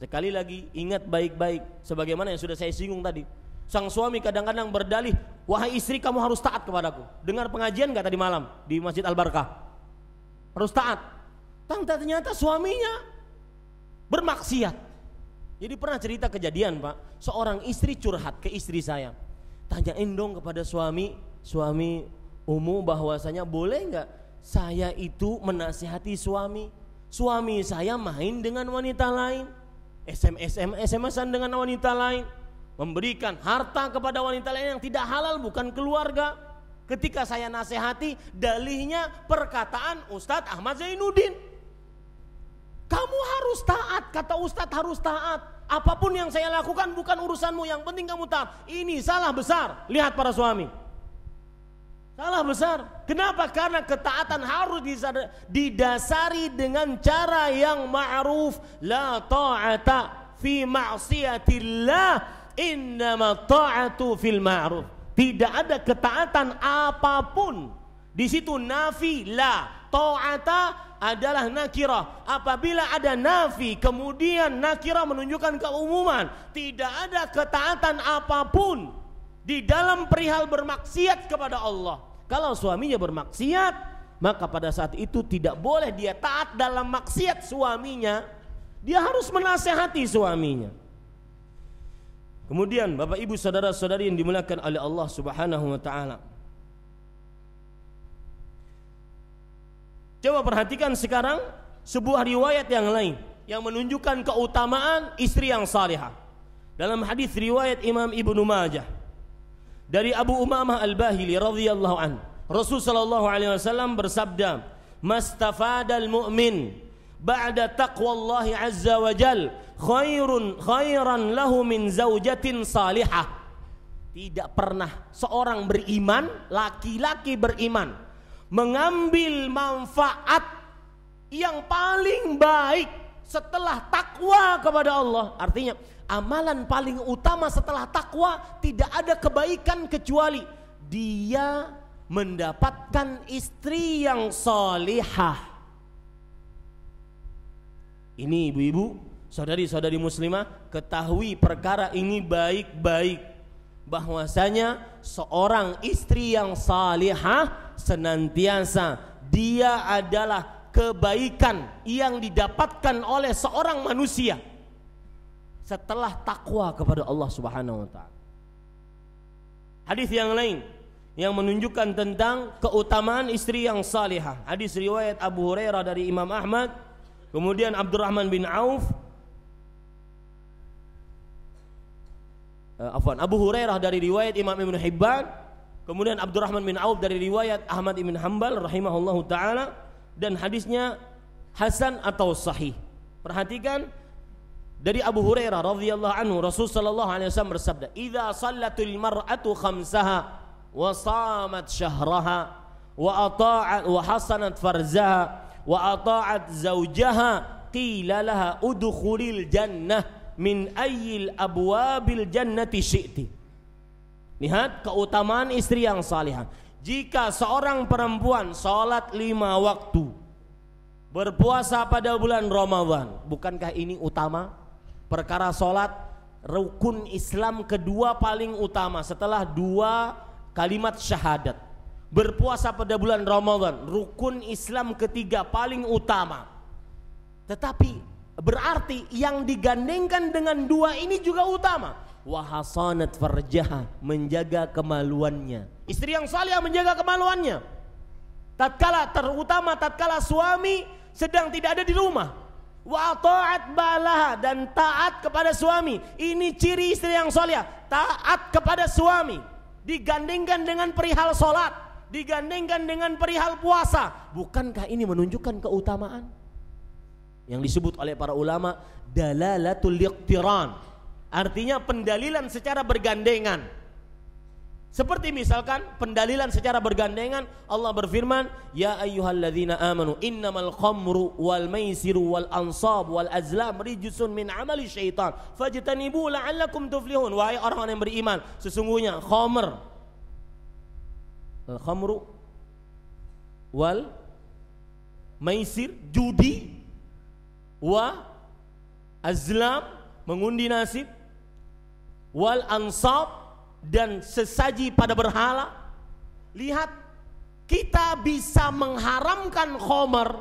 sekali lagi ingat baik-baik sebagaimana yang sudah saya singgung tadi Sang suami kadang-kadang berdalih, wahai istri kamu harus taat kepadaku. Dengar pengajian nggak tadi malam di Masjid Al Barkah? Harus taat. Tang ternyata suaminya bermaksiat. Jadi pernah cerita kejadian pak, seorang istri curhat ke istri saya. Tanya dong kepada suami, suami umum bahwasanya boleh nggak saya itu menasihati suami. Suami saya main dengan wanita lain. SMS SMS SMS-an dengan wanita lain memberikan harta kepada wanita lain yang tidak halal bukan keluarga. Ketika saya nasihati, dalihnya perkataan Ustadz Ahmad Zainuddin. Kamu harus taat, kata Ustadz harus taat. Apapun yang saya lakukan bukan urusanmu, yang penting kamu taat. Ini salah besar, lihat para suami. Salah besar. Kenapa? Karena ketaatan harus didasari dengan cara yang ma'ruf. La ta'ata fi ma'siyatillah innama ta'atu fil ma'ruf. Tidak ada ketaatan apapun. Di situ nafi la ta'ata adalah nakirah. Apabila ada nafi kemudian nakirah menunjukkan keumuman, tidak ada ketaatan apapun di dalam perihal bermaksiat kepada Allah. Kalau suaminya bermaksiat, maka pada saat itu tidak boleh dia taat dalam maksiat suaminya. Dia harus menasehati suaminya. Kemudian Bapak Ibu saudara-saudari yang dimuliakan oleh Allah Subhanahu wa taala. Coba perhatikan sekarang sebuah riwayat yang lain yang menunjukkan keutamaan istri yang salihah. Dalam hadis riwayat Imam Ibnu Majah dari Abu Umamah Al-Bahili radhiyallahu an. Rasulullah sallallahu alaihi wasallam bersabda, "Mastafadal mu'min ba'da taqwallahi azza wa jal khairun khairan lahu min zaujatin salihah. Tidak pernah seorang beriman, laki-laki beriman mengambil manfaat yang paling baik setelah takwa kepada Allah. Artinya amalan paling utama setelah takwa tidak ada kebaikan kecuali dia mendapatkan istri yang solihah. Ini ibu-ibu, saudari-saudari muslimah, ketahui perkara ini baik-baik bahwasanya seorang istri yang salihah senantiasa dia adalah kebaikan yang didapatkan oleh seorang manusia setelah takwa kepada Allah Subhanahu wa taala. Hadis yang lain yang menunjukkan tentang keutamaan istri yang salihah. Hadis riwayat Abu Hurairah dari Imam Ahmad Kemudian Abdurrahman bin Auf eh, Afwan Abu Hurairah dari riwayat Imam Ibn Hibban kemudian Abdurrahman bin Auf dari riwayat Ahmad Ibn Hanbal rahimahullahu taala dan hadisnya hasan atau sahih perhatikan dari Abu Hurairah radhiyallahu anhu Rasul sallallahu alaihi wasallam bersabda idza sallatul mar'atu khamsaha wa samat syahraha wa ata'at wa hasanat farzaha wa ata'at zaujaha qila laha udkhulil jannah min ayyil abwabil jannati syi'ti lihat keutamaan istri yang salihah jika seorang perempuan sholat lima waktu berpuasa pada bulan Ramadan bukankah ini utama perkara sholat rukun Islam kedua paling utama setelah dua kalimat syahadat berpuasa pada bulan Ramadan rukun Islam ketiga paling utama tetapi berarti yang digandengkan dengan dua ini juga utama wahasanat farjaha menjaga kemaluannya istri yang salih menjaga kemaluannya tatkala terutama tatkala suami sedang tidak ada di rumah wa taat balaha dan taat kepada suami ini ciri istri yang salih taat kepada suami digandingkan dengan perihal sholat digandengkan dengan perihal puasa. Bukankah ini menunjukkan keutamaan? Yang disebut oleh para ulama dalalatul iqtiran. Artinya pendalilan secara bergandengan. Seperti misalkan pendalilan secara bergandengan Allah berfirman, "Ya ayyuhalladzina amanu, innamal khamru wal maisiru wal ansab wal azlam rijusun min amali syaitan, fajtanibu la'allakum tuflihun." Wahai orang-orang yang beriman, sesungguhnya khamr, khamru wal maisir judi wa azlam mengundi nasib wal ansab dan sesaji pada berhala lihat kita bisa mengharamkan khomer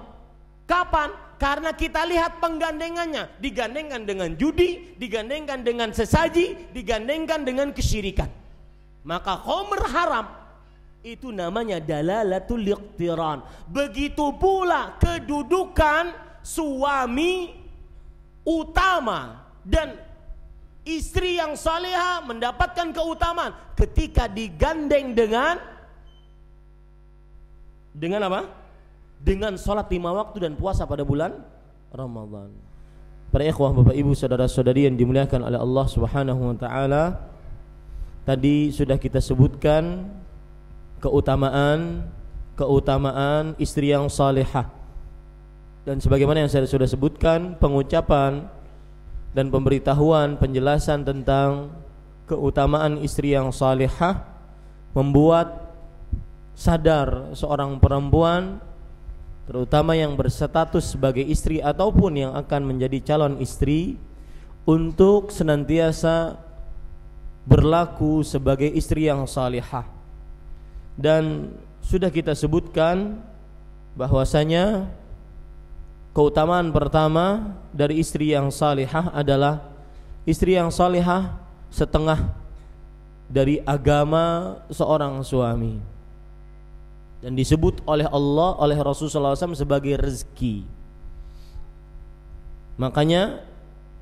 kapan karena kita lihat penggandengannya digandengkan dengan judi digandengkan dengan sesaji digandengkan dengan kesyirikan maka khomer haram itu namanya dalalatul iqtiran. Begitu pula kedudukan suami utama dan istri yang saleha mendapatkan keutamaan ketika digandeng dengan dengan apa? Dengan sholat lima waktu dan puasa pada bulan Ramadan. Para ikhwah, bapak ibu, saudara-saudari yang dimuliakan oleh Allah Subhanahu wa taala, tadi sudah kita sebutkan keutamaan keutamaan istri yang salehah dan sebagaimana yang saya sudah sebutkan pengucapan dan pemberitahuan penjelasan tentang keutamaan istri yang salehah membuat sadar seorang perempuan terutama yang berstatus sebagai istri ataupun yang akan menjadi calon istri untuk senantiasa berlaku sebagai istri yang salihah dan sudah kita sebutkan bahwasanya keutamaan pertama dari istri yang salihah adalah istri yang salihah setengah dari agama seorang suami dan disebut oleh Allah oleh Rasulullah SAW sebagai rezeki makanya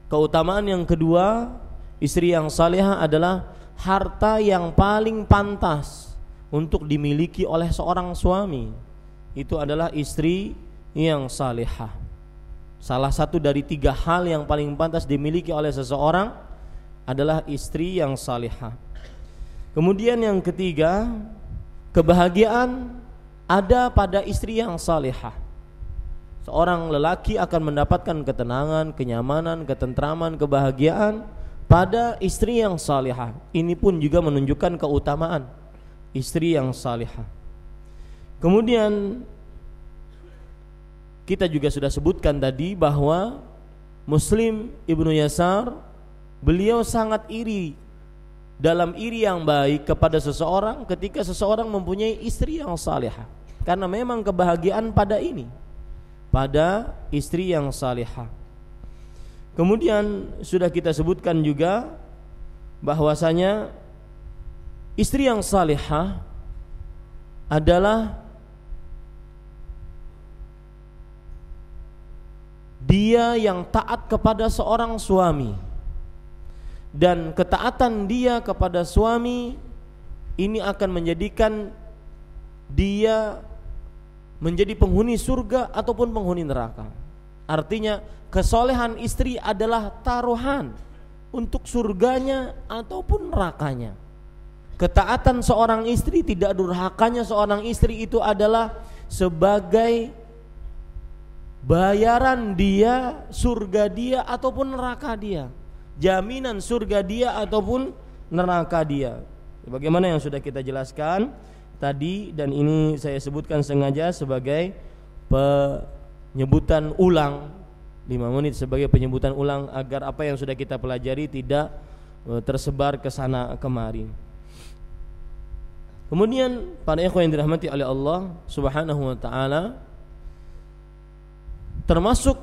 keutamaan yang kedua istri yang salihah adalah harta yang paling pantas untuk dimiliki oleh seorang suami itu adalah istri yang salihah. Salah satu dari tiga hal yang paling pantas dimiliki oleh seseorang adalah istri yang salihah. Kemudian yang ketiga, kebahagiaan ada pada istri yang salihah. Seorang lelaki akan mendapatkan ketenangan, kenyamanan, ketentraman, kebahagiaan pada istri yang salihah. Ini pun juga menunjukkan keutamaan istri yang salihah. Kemudian kita juga sudah sebutkan tadi bahwa Muslim Ibnu Yasar beliau sangat iri dalam iri yang baik kepada seseorang ketika seseorang mempunyai istri yang salihah karena memang kebahagiaan pada ini pada istri yang salihah kemudian sudah kita sebutkan juga bahwasanya Istri yang salihah adalah dia yang taat kepada seorang suami dan ketaatan dia kepada suami ini akan menjadikan dia menjadi penghuni surga ataupun penghuni neraka. Artinya kesolehan istri adalah taruhan untuk surganya ataupun nerakanya. Ketaatan seorang istri tidak durhakanya seorang istri itu adalah sebagai bayaran dia, surga dia ataupun neraka dia. Jaminan surga dia ataupun neraka dia. Bagaimana yang sudah kita jelaskan tadi dan ini saya sebutkan sengaja sebagai penyebutan ulang 5 menit sebagai penyebutan ulang agar apa yang sudah kita pelajari tidak eh, tersebar ke sana kemari. Kemudian para ikhwan yang dirahmati oleh Allah Subhanahu wa taala termasuk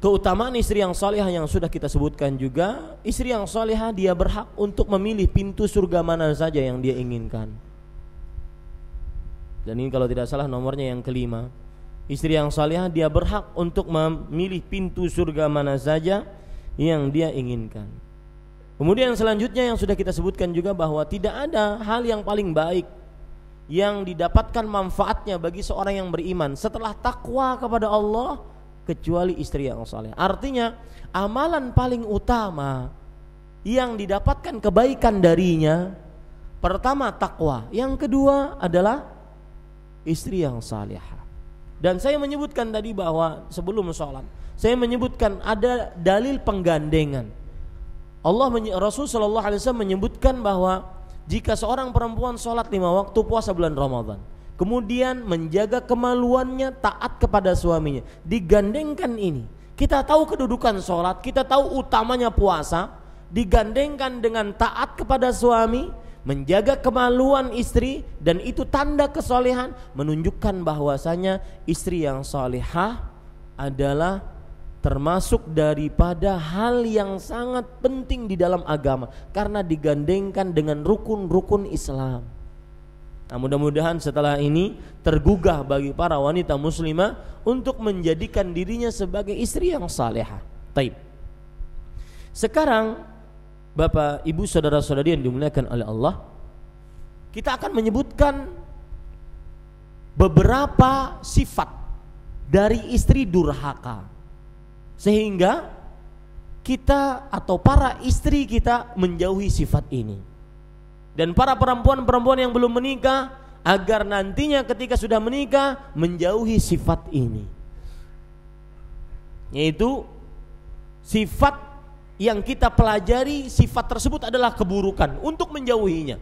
keutamaan istri yang salihah yang sudah kita sebutkan juga, istri yang salihah dia berhak untuk memilih pintu surga mana saja yang dia inginkan. Dan ini kalau tidak salah nomornya yang kelima. Istri yang salihah dia berhak untuk memilih pintu surga mana saja yang dia inginkan. Kemudian selanjutnya yang sudah kita sebutkan juga bahwa tidak ada hal yang paling baik yang didapatkan manfaatnya bagi seorang yang beriman setelah takwa kepada Allah kecuali istri yang saleh. Artinya amalan paling utama yang didapatkan kebaikan darinya pertama takwa, yang kedua adalah istri yang saleh. Dan saya menyebutkan tadi bahwa sebelum sholat, saya menyebutkan ada dalil penggandengan Allah Rasul Shallallahu Alaihi Wasallam menyebutkan bahwa jika seorang perempuan sholat lima waktu puasa bulan Ramadan kemudian menjaga kemaluannya taat kepada suaminya digandengkan ini kita tahu kedudukan sholat kita tahu utamanya puasa digandengkan dengan taat kepada suami menjaga kemaluan istri dan itu tanda kesolehan menunjukkan bahwasanya istri yang solehah adalah termasuk daripada hal yang sangat penting di dalam agama karena digandengkan dengan rukun-rukun Islam. Nah, mudah-mudahan setelah ini tergugah bagi para wanita muslimah untuk menjadikan dirinya sebagai istri yang salehah. Taib. Sekarang Bapak, Ibu, saudara-saudari yang dimuliakan oleh Allah, kita akan menyebutkan beberapa sifat dari istri durhaka. Sehingga kita atau para istri kita menjauhi sifat ini. Dan para perempuan-perempuan yang belum menikah agar nantinya ketika sudah menikah menjauhi sifat ini. Yaitu sifat yang kita pelajari sifat tersebut adalah keburukan untuk menjauhinya.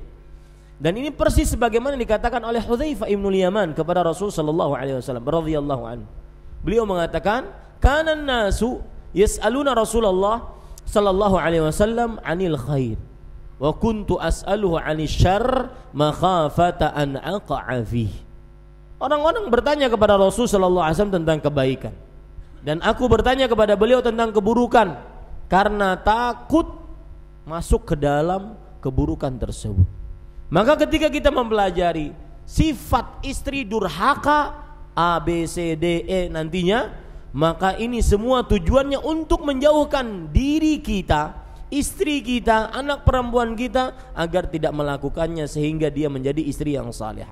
Dan ini persis sebagaimana dikatakan oleh Hudzaifah Ibnu Yaman kepada Rasul sallallahu alaihi wasallam Beliau mengatakan, kanan nasu yas'aluna Rasulullah sallallahu alaihi wasallam anil khair wa kuntu as'aluhu anil syarr makhafata an aqa'a Orang-orang bertanya kepada Rasul sallallahu alaihi wasallam tentang kebaikan dan aku bertanya kepada beliau tentang keburukan karena takut masuk ke dalam keburukan tersebut. Maka ketika kita mempelajari sifat istri durhaka A B C D E nantinya maka ini semua tujuannya untuk menjauhkan diri kita, istri kita, anak perempuan kita agar tidak melakukannya sehingga dia menjadi istri yang salih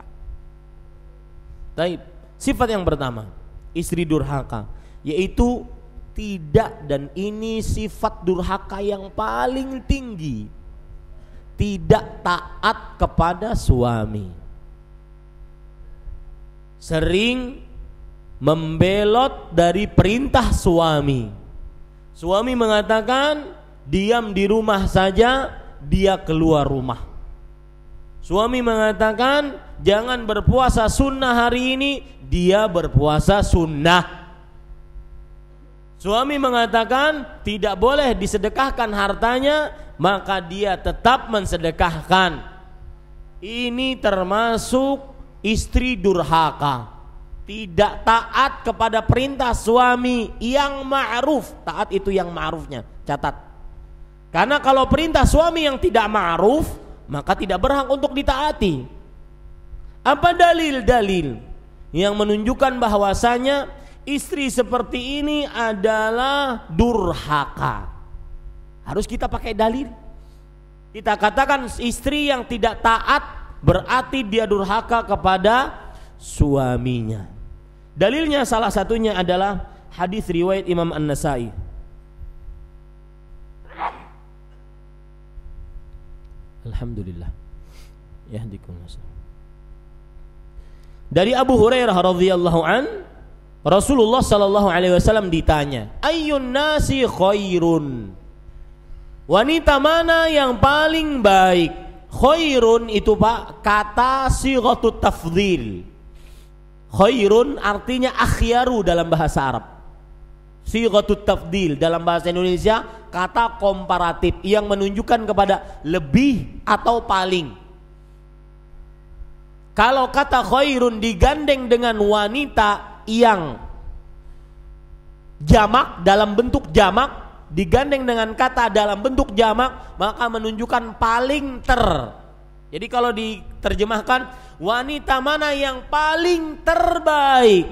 Taib. Sifat yang pertama, istri durhaka, yaitu tidak dan ini sifat durhaka yang paling tinggi. Tidak taat kepada suami. Sering membelot dari perintah suami. Suami mengatakan, "Diam di rumah saja." Dia keluar rumah. Suami mengatakan, "Jangan berpuasa sunnah hari ini." Dia berpuasa sunnah. Suami mengatakan, "Tidak boleh disedekahkan hartanya." Maka dia tetap mensedekahkan. Ini termasuk istri durhaka tidak taat kepada perintah suami yang ma'ruf taat itu yang ma'rufnya catat karena kalau perintah suami yang tidak ma'ruf maka tidak berhak untuk ditaati apa dalil-dalil yang menunjukkan bahwasanya istri seperti ini adalah durhaka harus kita pakai dalil kita katakan istri yang tidak taat berarti dia durhaka kepada suaminya. Dalilnya salah satunya adalah hadis riwayat Imam An-Nasai. Alhamdulillah. Yahdikum Dari Abu Hurairah radhiyallahu an Rasulullah sallallahu alaihi wasallam ditanya, "Ayyun nasi khairun?" Wanita mana yang paling baik? Khairun itu Pak kata sighatut tafdhil. Khairun artinya akhyaru dalam bahasa Arab. Sighatut tafdil dalam bahasa Indonesia kata komparatif yang menunjukkan kepada lebih atau paling. Kalau kata khairun digandeng dengan wanita yang jamak dalam bentuk jamak digandeng dengan kata dalam bentuk jamak maka menunjukkan paling ter. Jadi kalau diterjemahkan wanita mana yang paling terbaik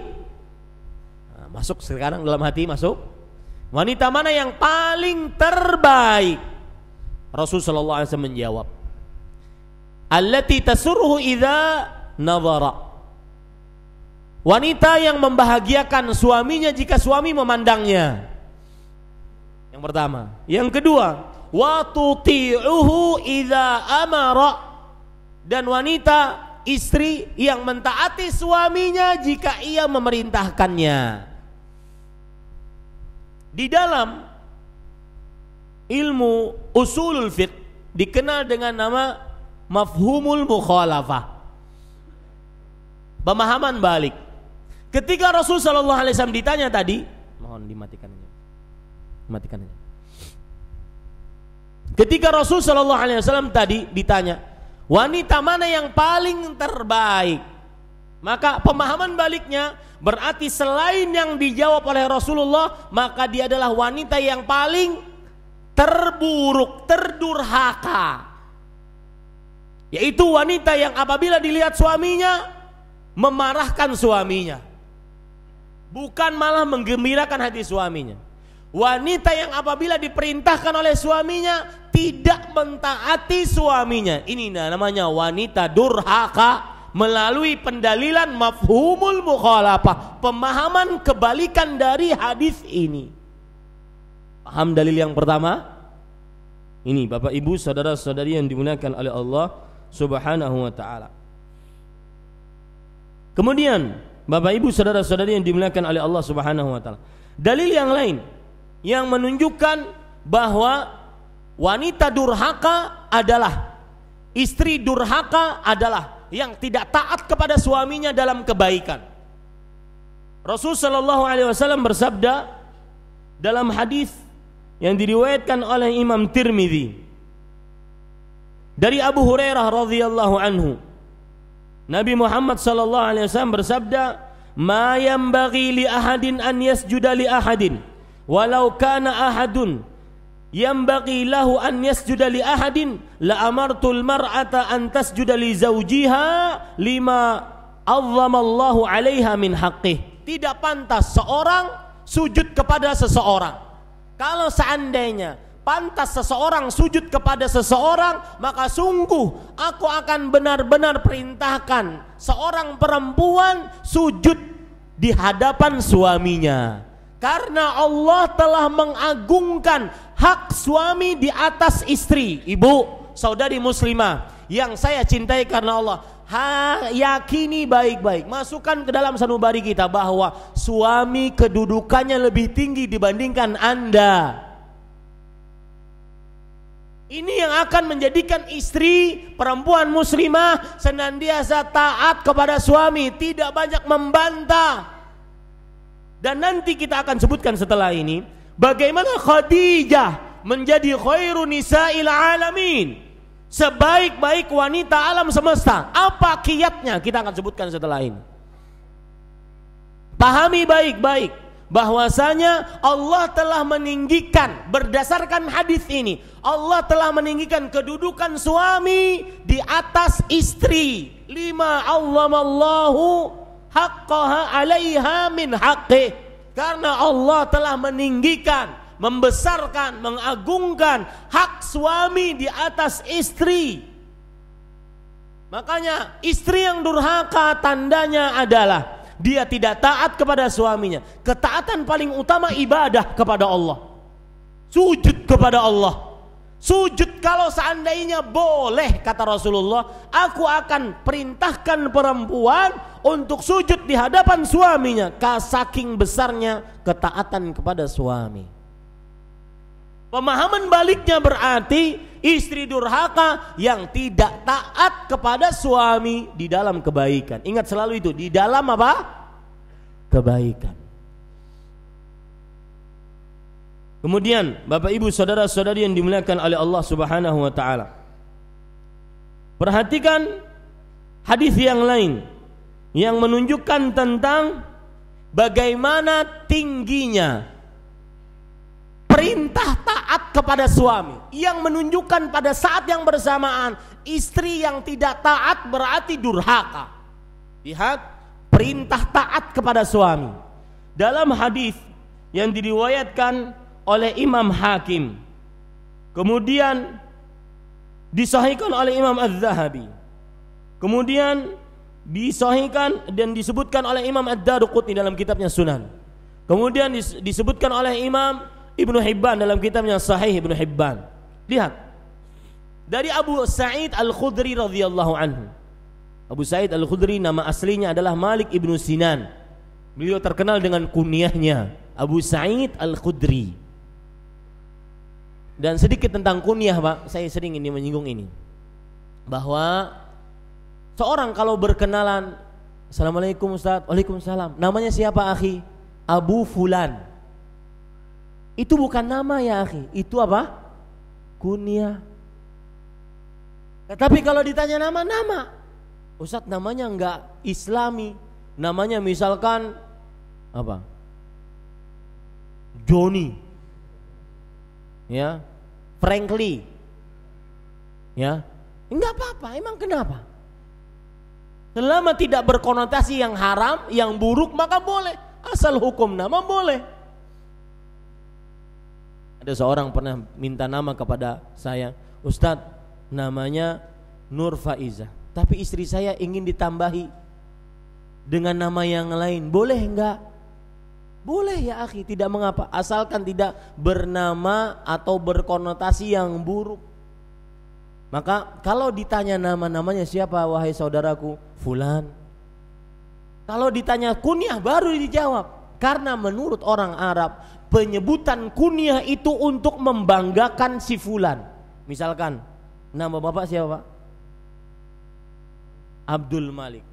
nah, masuk sekarang dalam hati masuk wanita mana yang paling terbaik Rasul Shallallahu alaihi wasallam menjawab allati Tasuruhu idza nazara wanita yang membahagiakan suaminya jika suami memandangnya yang pertama yang kedua wa tuti'uhu idza amara dan wanita istri yang mentaati suaminya jika ia memerintahkannya. Di dalam ilmu usulul fiqh dikenal dengan nama mafhumul mukhalafah. Pemahaman balik. Ketika Rasul Shallallahu alaihi wasallam ditanya tadi, mohon dimatikan matikannya. Ketika Rasul Shallallahu alaihi wasallam tadi ditanya, wanita mana yang paling terbaik. Maka pemahaman baliknya berarti selain yang dijawab oleh Rasulullah, maka dia adalah wanita yang paling terburuk, terdurhaka. Yaitu wanita yang apabila dilihat suaminya memarahkan suaminya. Bukan malah menggembirakan hati suaminya. Wanita yang apabila diperintahkan oleh suaminya tidak mentaati suaminya. Ini namanya wanita durhaka melalui pendalilan mafhumul mukhalafah, pemahaman kebalikan dari hadis ini. Paham dalil yang pertama? Ini Bapak Ibu, saudara-saudari yang dimuliakan oleh Allah Subhanahu wa taala. Kemudian, Bapak Ibu, saudara-saudari yang dimuliakan oleh Allah Subhanahu wa taala. Dalil yang lain yang menunjukkan bahwa wanita durhaka adalah istri durhaka adalah yang tidak taat kepada suaminya dalam kebaikan. Rasul Shallallahu Alaihi Wasallam bersabda dalam hadis yang diriwayatkan oleh Imam Tirmidzi dari Abu Hurairah radhiyallahu anhu Nabi Muhammad sallallahu alaihi wasallam bersabda ma yambaghi li ahadin an yasjuda li ahadin walau kana ahadun bagi lahu an yasjuda li ahadin la amartul mar'ata an tasjuda li zaujiha lima azzamallahu 'alaiha min haqqih. Tidak pantas seorang sujud kepada seseorang. Kalau seandainya pantas seseorang sujud kepada seseorang, maka sungguh aku akan benar-benar perintahkan seorang perempuan sujud di hadapan suaminya. Karena Allah telah mengagungkan hak suami di atas istri. Ibu, saudari muslimah yang saya cintai karena Allah. Ha, yakini baik-baik. Masukkan ke dalam sanubari kita bahwa suami kedudukannya lebih tinggi dibandingkan Anda. Ini yang akan menjadikan istri perempuan muslimah senantiasa taat kepada suami, tidak banyak membantah. Dan nanti kita akan sebutkan setelah ini bagaimana Khadijah menjadi khairu nisa'il alamin. Sebaik-baik wanita alam semesta. Apa kiatnya? Kita akan sebutkan setelah ini. Pahami baik-baik bahwasanya Allah telah meninggikan berdasarkan hadis ini Allah telah meninggikan kedudukan suami di atas istri lima Allah haqqaha 'alaiha min haqqi karena Allah telah meninggikan membesarkan mengagungkan hak suami di atas istri makanya istri yang durhaka tandanya adalah dia tidak taat kepada suaminya ketaatan paling utama ibadah kepada Allah sujud kepada Allah Sujud kalau seandainya boleh kata Rasulullah, aku akan perintahkan perempuan untuk sujud di hadapan suaminya, saking besarnya ketaatan kepada suami. Pemahaman baliknya berarti istri durhaka yang tidak taat kepada suami di dalam kebaikan. Ingat selalu itu, di dalam apa? Kebaikan. Kemudian Bapak Ibu saudara-saudari yang dimuliakan oleh Allah Subhanahu wa taala. Perhatikan hadis yang lain yang menunjukkan tentang bagaimana tingginya perintah taat kepada suami yang menunjukkan pada saat yang bersamaan istri yang tidak taat berarti durhaka. Lihat perintah taat kepada suami. Dalam hadis yang diriwayatkan oleh Imam Hakim. Kemudian disahihkan oleh Imam Az-Zahabi. Kemudian disahihkan dan disebutkan oleh Imam Ad-Daruqutni dalam kitabnya Sunan. Kemudian disebutkan oleh Imam Ibnu Hibban dalam kitabnya Sahih Ibnu Hibban. Lihat. Dari Abu Sa'id Al-Khudri radhiyallahu anhu. Abu Sa'id Al-Khudri nama aslinya adalah Malik Ibnu Sinan. Beliau terkenal dengan kunyahnya Abu Sa'id Al-Khudri. Dan sedikit tentang kunyah, Pak. Saya sering ini menyinggung ini. Bahwa seorang kalau berkenalan, Assalamualaikum Ustaz, Waalaikumsalam. Namanya siapa, Akhi? Abu Fulan. Itu bukan nama ya, Akhi. Itu apa? Kunyah. Tetapi kalau ditanya nama, nama. Ustaz namanya enggak islami. Namanya misalkan apa? Joni ya frankly ya nggak apa-apa emang kenapa selama tidak berkonotasi yang haram yang buruk maka boleh asal hukum nama boleh ada seorang pernah minta nama kepada saya Ustadz namanya Nur Faiza tapi istri saya ingin ditambahi dengan nama yang lain boleh nggak boleh ya akhi, tidak mengapa asalkan tidak bernama atau berkonotasi yang buruk. Maka kalau ditanya nama-namanya siapa wahai saudaraku? Fulan. Kalau ditanya kunyah baru dijawab. Karena menurut orang Arab penyebutan kunyah itu untuk membanggakan si fulan. Misalkan nama bapak siapa? Abdul Malik.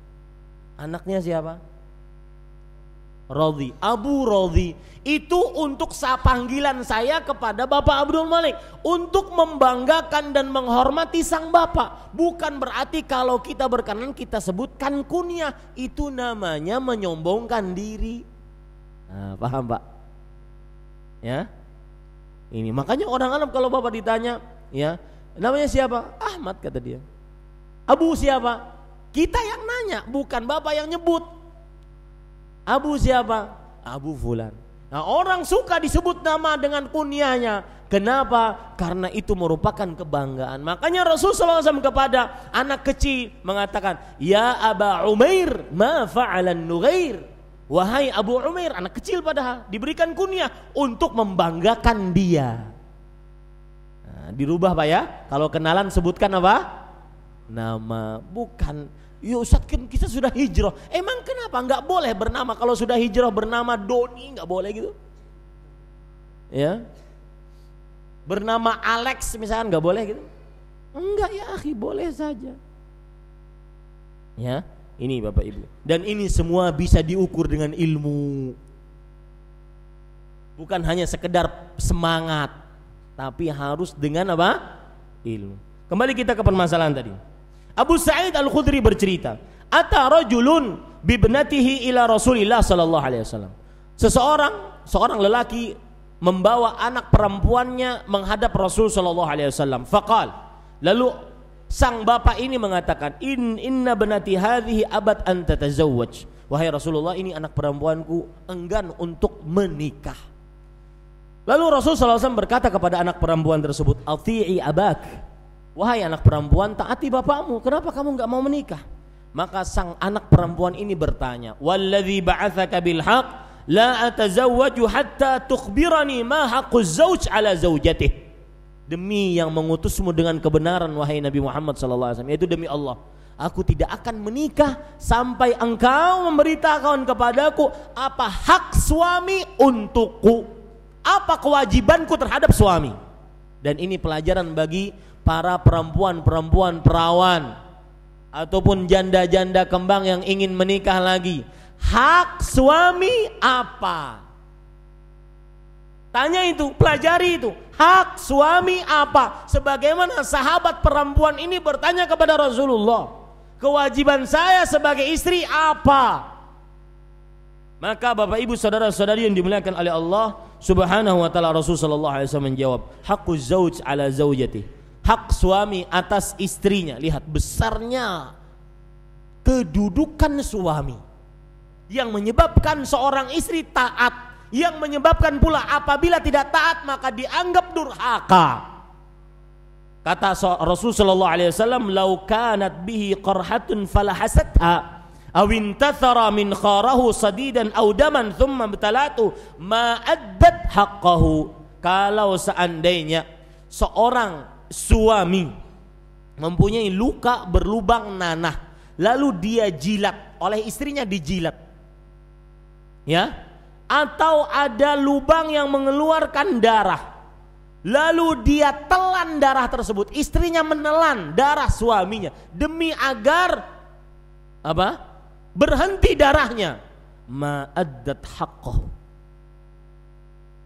Anaknya siapa? Rodi, Abu Rodi itu untuk panggilan saya kepada Bapak Abdul Malik untuk membanggakan dan menghormati sang bapak. Bukan berarti kalau kita berkenan kita sebutkan kunyah itu namanya menyombongkan diri. Nah, paham Pak? Ya. Ini makanya orang Arab kalau Bapak ditanya, ya, namanya siapa? Ahmad kata dia. Abu siapa? Kita yang nanya, bukan Bapak yang nyebut Abu siapa? Abu Fulan. Nah, orang suka disebut nama dengan kunyahnya. Kenapa? Karena itu merupakan kebanggaan. Makanya Rasulullah SAW kepada anak kecil mengatakan, Ya Aba Umair, ma fa'alan nugair. Wahai Abu Umair, anak kecil padahal diberikan kunyah untuk membanggakan dia. Nah, dirubah Pak ya. Kalau kenalan sebutkan apa? Nama, bukan Ya Ustadz kan kita sudah hijrah. Emang kenapa nggak boleh bernama kalau sudah hijrah bernama Doni nggak boleh gitu? Ya. Bernama Alex misalnya nggak boleh gitu? Enggak ya akhi boleh saja. Ya ini Bapak Ibu. Dan ini semua bisa diukur dengan ilmu. Bukan hanya sekedar semangat, tapi harus dengan apa? Ilmu. Kembali kita ke permasalahan tadi. Abu Sa'id Al-Khudri bercerita, "Ata rajulun bibnatihi ila Rasulillah sallallahu alaihi wasallam." Seseorang, seorang lelaki membawa anak perempuannya menghadap Rasul sallallahu alaihi wasallam. Faqal, lalu sang bapak ini mengatakan, "In inna benati hadhihi abad an tatazawwaj." Wahai Rasulullah, ini anak perempuanku enggan untuk menikah. Lalu Rasul sallallahu alaihi wasallam berkata kepada anak perempuan tersebut, "Ati'i abak." wahai anak perempuan taati bapakmu kenapa kamu nggak mau menikah maka sang anak perempuan ini bertanya Walladhi ba'athaka bilhaq, la atazawwaju hatta tukbirani ma haqquz zawj ala zawjatih. demi yang mengutusmu dengan kebenaran wahai Nabi Muhammad SAW. yaitu demi Allah aku tidak akan menikah sampai engkau memberitakan kepadaku apa hak suami untukku, apa kewajibanku terhadap suami. Dan ini pelajaran bagi para perempuan-perempuan perawan ataupun janda-janda kembang yang ingin menikah lagi. Hak suami apa? Tanya itu, pelajari itu. Hak suami apa? Sebagaimana sahabat perempuan ini bertanya kepada Rasulullah, kewajiban saya sebagai istri apa? Maka Bapak Ibu saudara-saudari yang dimuliakan oleh Allah Subhanahu wa taala rasulullah SAW alaihi wasallam menjawab, Hakku zauj ala zaujati." hak suami atas istrinya. Lihat besarnya kedudukan suami yang menyebabkan seorang istri taat, yang menyebabkan pula apabila tidak taat maka dianggap durhaka. Kata Rasul sallallahu alaihi wasallam, "Lau kanat bihi qarhatun falahasatha أو انتثر min kharahu sadidan أو دما thumma btalatu ma addat haqqahu." Kalau seandainya seorang suami mempunyai luka berlubang nanah lalu dia jilat oleh istrinya dijilat ya atau ada lubang yang mengeluarkan darah lalu dia telan darah tersebut istrinya menelan darah suaminya demi agar apa berhenti darahnya ma'addat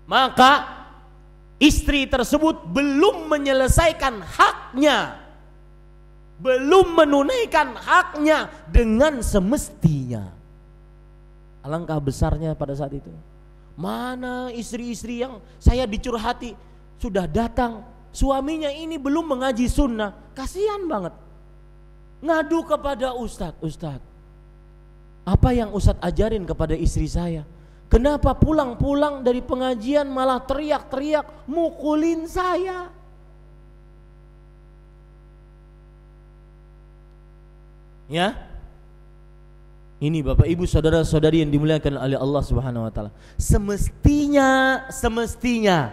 maka istri tersebut belum menyelesaikan haknya, belum menunaikan haknya dengan semestinya. Alangkah besarnya pada saat itu. Mana istri-istri yang saya dicurhati sudah datang, suaminya ini belum mengaji sunnah, kasihan banget. Ngadu kepada ustadz, ustadz, apa yang ustadz ajarin kepada istri saya? Kenapa pulang-pulang dari pengajian malah teriak-teriak mukulin saya? Ya. Ini Bapak Ibu saudara-saudari yang dimuliakan oleh Allah Subhanahu wa taala. Semestinya semestinya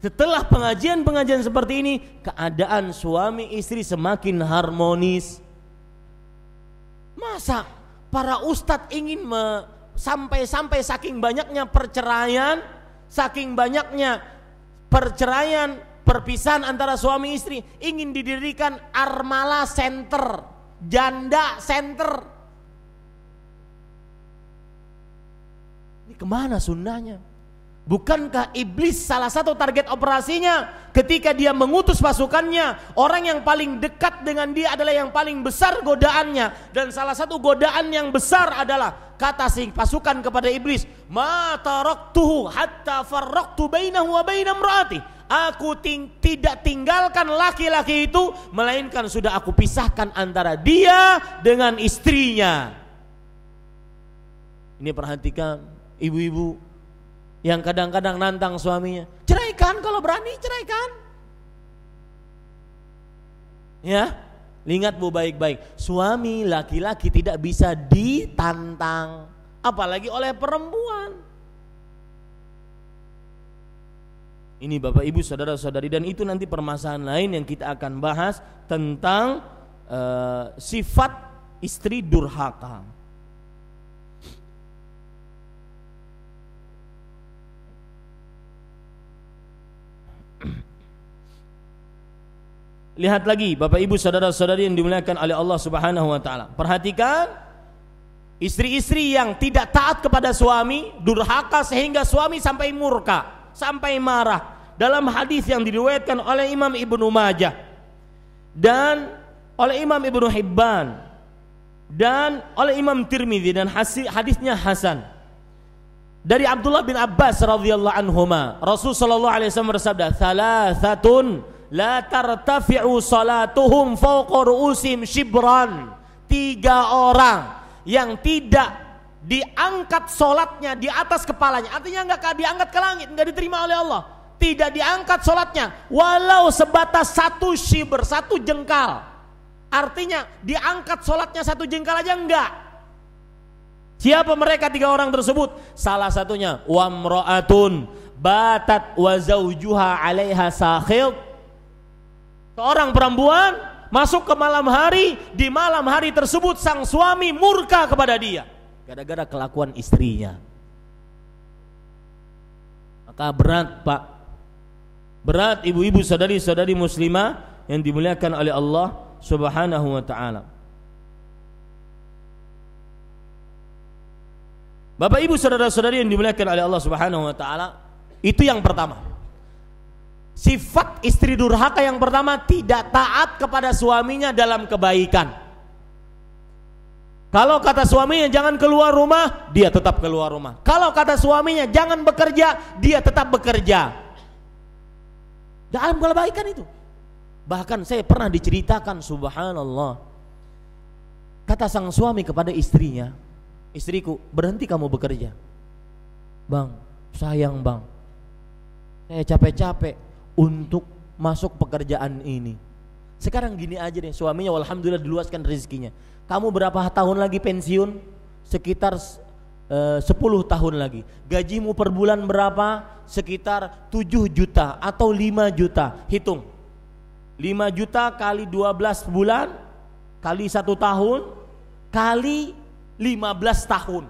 setelah pengajian-pengajian seperti ini keadaan suami istri semakin harmonis. Masa para ustadz ingin sampai-sampai saking banyaknya perceraian, saking banyaknya perceraian, perpisahan antara suami istri, ingin didirikan armala center, janda center. Ini kemana sunnahnya? Bukankah iblis salah satu target operasinya ketika dia mengutus pasukannya, orang yang paling dekat dengan dia adalah yang paling besar godaannya dan salah satu godaan yang besar adalah kata sing pasukan kepada iblis, Mata roktuhu hatta farraqtu bainahu wa bainam ra'ati." Aku ting tidak tinggalkan laki-laki itu melainkan sudah aku pisahkan antara dia dengan istrinya. Ini perhatikan ibu-ibu yang kadang-kadang nantang suaminya ceraikan kalau berani ceraikan ya ingat bu baik-baik suami laki-laki tidak bisa ditantang apalagi oleh perempuan ini bapak ibu saudara saudari dan itu nanti permasalahan lain yang kita akan bahas tentang uh, sifat istri durhaka Lihat lagi Bapak Ibu saudara-saudari yang dimuliakan oleh Allah Subhanahu wa taala. Perhatikan istri-istri yang tidak taat kepada suami, durhaka sehingga suami sampai murka, sampai marah. Dalam hadis yang diriwayatkan oleh Imam Ibnu Majah dan oleh Imam Ibnu Hibban dan oleh Imam Tirmidzi dan hadisnya hasan dari Abdullah bin Abbas radhiyallahu ma Rasul sallallahu alaihi wasallam bersabda thalathatun la tartafi'u salatuhum fawqa usim shibran tiga orang yang tidak diangkat solatnya di atas kepalanya artinya nggak diangkat ke langit nggak diterima oleh Allah tidak diangkat solatnya walau sebatas satu shibr satu jengkal artinya diangkat solatnya satu jengkal aja enggak Siapa mereka tiga orang tersebut? Salah satunya wamro'atun batat Wazaujuha 'alaiha sakhil. Seorang perempuan masuk ke malam hari, di malam hari tersebut sang suami murka kepada dia gara-gara kelakuan istrinya. Maka berat, Pak. Berat ibu-ibu saudari-saudari muslimah yang dimuliakan oleh Allah Subhanahu wa taala. Bapak Ibu saudara-saudari yang dimuliakan oleh Allah Subhanahu wa taala, itu yang pertama. Sifat istri durhaka yang pertama tidak taat kepada suaminya dalam kebaikan. Kalau kata suaminya jangan keluar rumah, dia tetap keluar rumah. Kalau kata suaminya jangan bekerja, dia tetap bekerja. Dalam kebaikan itu. Bahkan saya pernah diceritakan subhanallah. Kata sang suami kepada istrinya, istriku berhenti kamu bekerja bang sayang bang saya capek-capek untuk masuk pekerjaan ini sekarang gini aja deh suaminya alhamdulillah diluaskan rezekinya kamu berapa tahun lagi pensiun sekitar eh, uh, 10 tahun lagi gajimu per bulan berapa sekitar 7 juta atau 5 juta hitung 5 juta kali 12 bulan kali satu tahun kali 15 tahun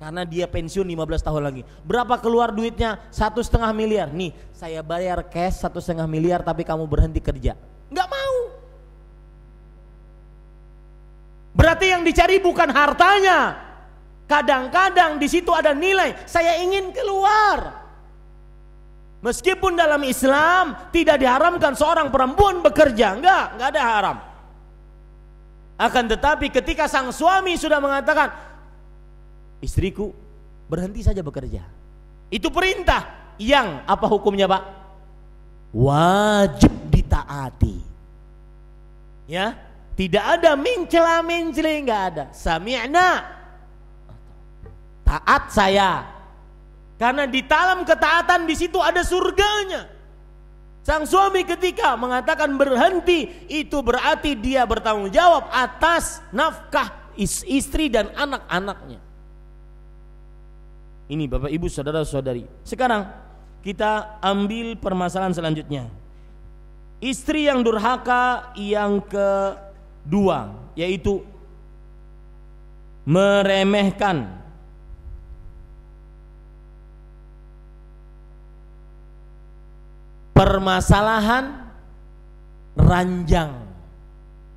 karena dia pensiun 15 tahun lagi berapa keluar duitnya satu setengah miliar nih saya bayar cash satu setengah miliar tapi kamu berhenti kerja nggak mau berarti yang dicari bukan hartanya kadang-kadang di situ ada nilai saya ingin keluar meskipun dalam Islam tidak diharamkan seorang perempuan bekerja nggak nggak ada haram akan tetapi ketika sang suami sudah mengatakan, istriku berhenti saja bekerja. Itu perintah yang apa hukumnya pak? Wajib ditaati. Ya, tidak ada mencela mencela nggak ada. Sami'na taat saya. Karena di dalam ketaatan di situ ada surganya. Sang suami ketika mengatakan berhenti itu berarti dia bertanggung jawab atas nafkah istri dan anak-anaknya. Ini Bapak Ibu saudara-saudari. Sekarang kita ambil permasalahan selanjutnya. Istri yang durhaka yang kedua yaitu meremehkan permasalahan ranjang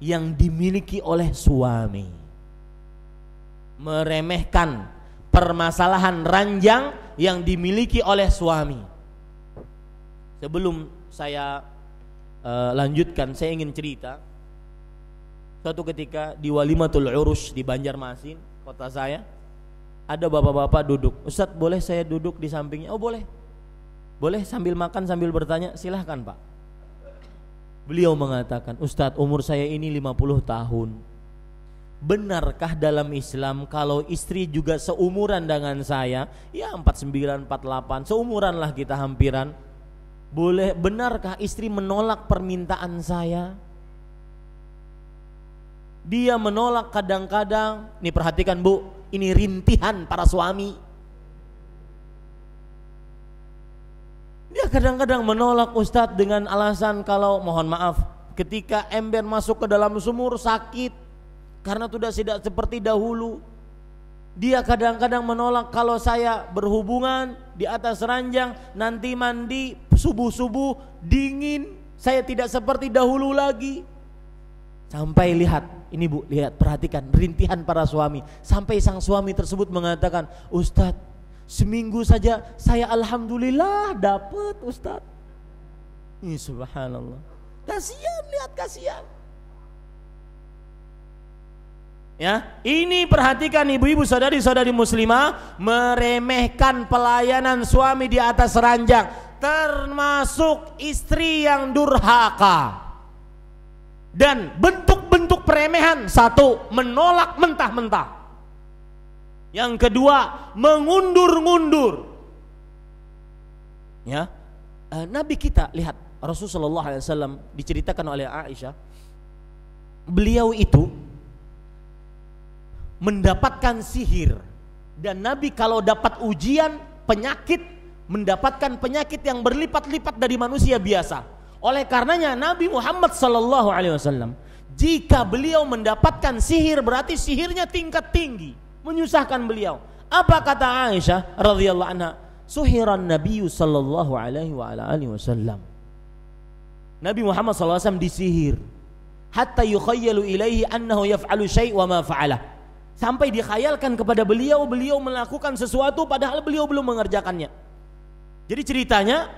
yang dimiliki oleh suami meremehkan permasalahan ranjang yang dimiliki oleh suami sebelum saya uh, lanjutkan saya ingin cerita suatu ketika di Walimatul Urus di Banjarmasin kota saya ada bapak-bapak duduk Ustadz boleh saya duduk di sampingnya oh boleh boleh sambil makan sambil bertanya? Silahkan Pak. Beliau mengatakan, Ustadz umur saya ini 50 tahun. Benarkah dalam Islam kalau istri juga seumuran dengan saya? Ya 49, 48, seumuran lah kita hampiran. Boleh benarkah istri menolak permintaan saya? Dia menolak kadang-kadang, nih perhatikan Bu, ini rintihan para suami Dia ya, kadang-kadang menolak ustadz dengan alasan kalau mohon maaf ketika ember masuk ke dalam sumur sakit karena sudah tidak seperti dahulu. Dia kadang-kadang menolak kalau saya berhubungan di atas ranjang nanti mandi subuh-subuh dingin saya tidak seperti dahulu lagi. Sampai lihat, ini bu, lihat, perhatikan rintihan para suami. Sampai sang suami tersebut mengatakan, Ustadz, Seminggu saja saya alhamdulillah dapat Ustaz. Ini subhanallah. Kasihan lihat kasihan. Ya, ini perhatikan ibu-ibu saudari-saudari muslimah meremehkan pelayanan suami di atas ranjang termasuk istri yang durhaka. Dan bentuk-bentuk peremehan satu menolak mentah-mentah. Yang kedua, mengundur-ngundur. Ya. Eh, Nabi kita lihat Rasulullah SAW diceritakan oleh Aisyah, beliau itu mendapatkan sihir dan Nabi kalau dapat ujian penyakit mendapatkan penyakit yang berlipat-lipat dari manusia biasa. Oleh karenanya Nabi Muhammad SAW jika beliau mendapatkan sihir berarti sihirnya tingkat tinggi menyusahkan beliau. Apa kata Aisyah radhiyallahu anha? Suhiran Nabi sallallahu alaihi wa ala alihi wasallam. Nabi Muhammad SAW disihir hatta yukhayyalu ilaihi annahu yaf'alu syai' wa ma fa'ala. Sampai dikhayalkan kepada beliau beliau melakukan sesuatu padahal beliau belum mengerjakannya. Jadi ceritanya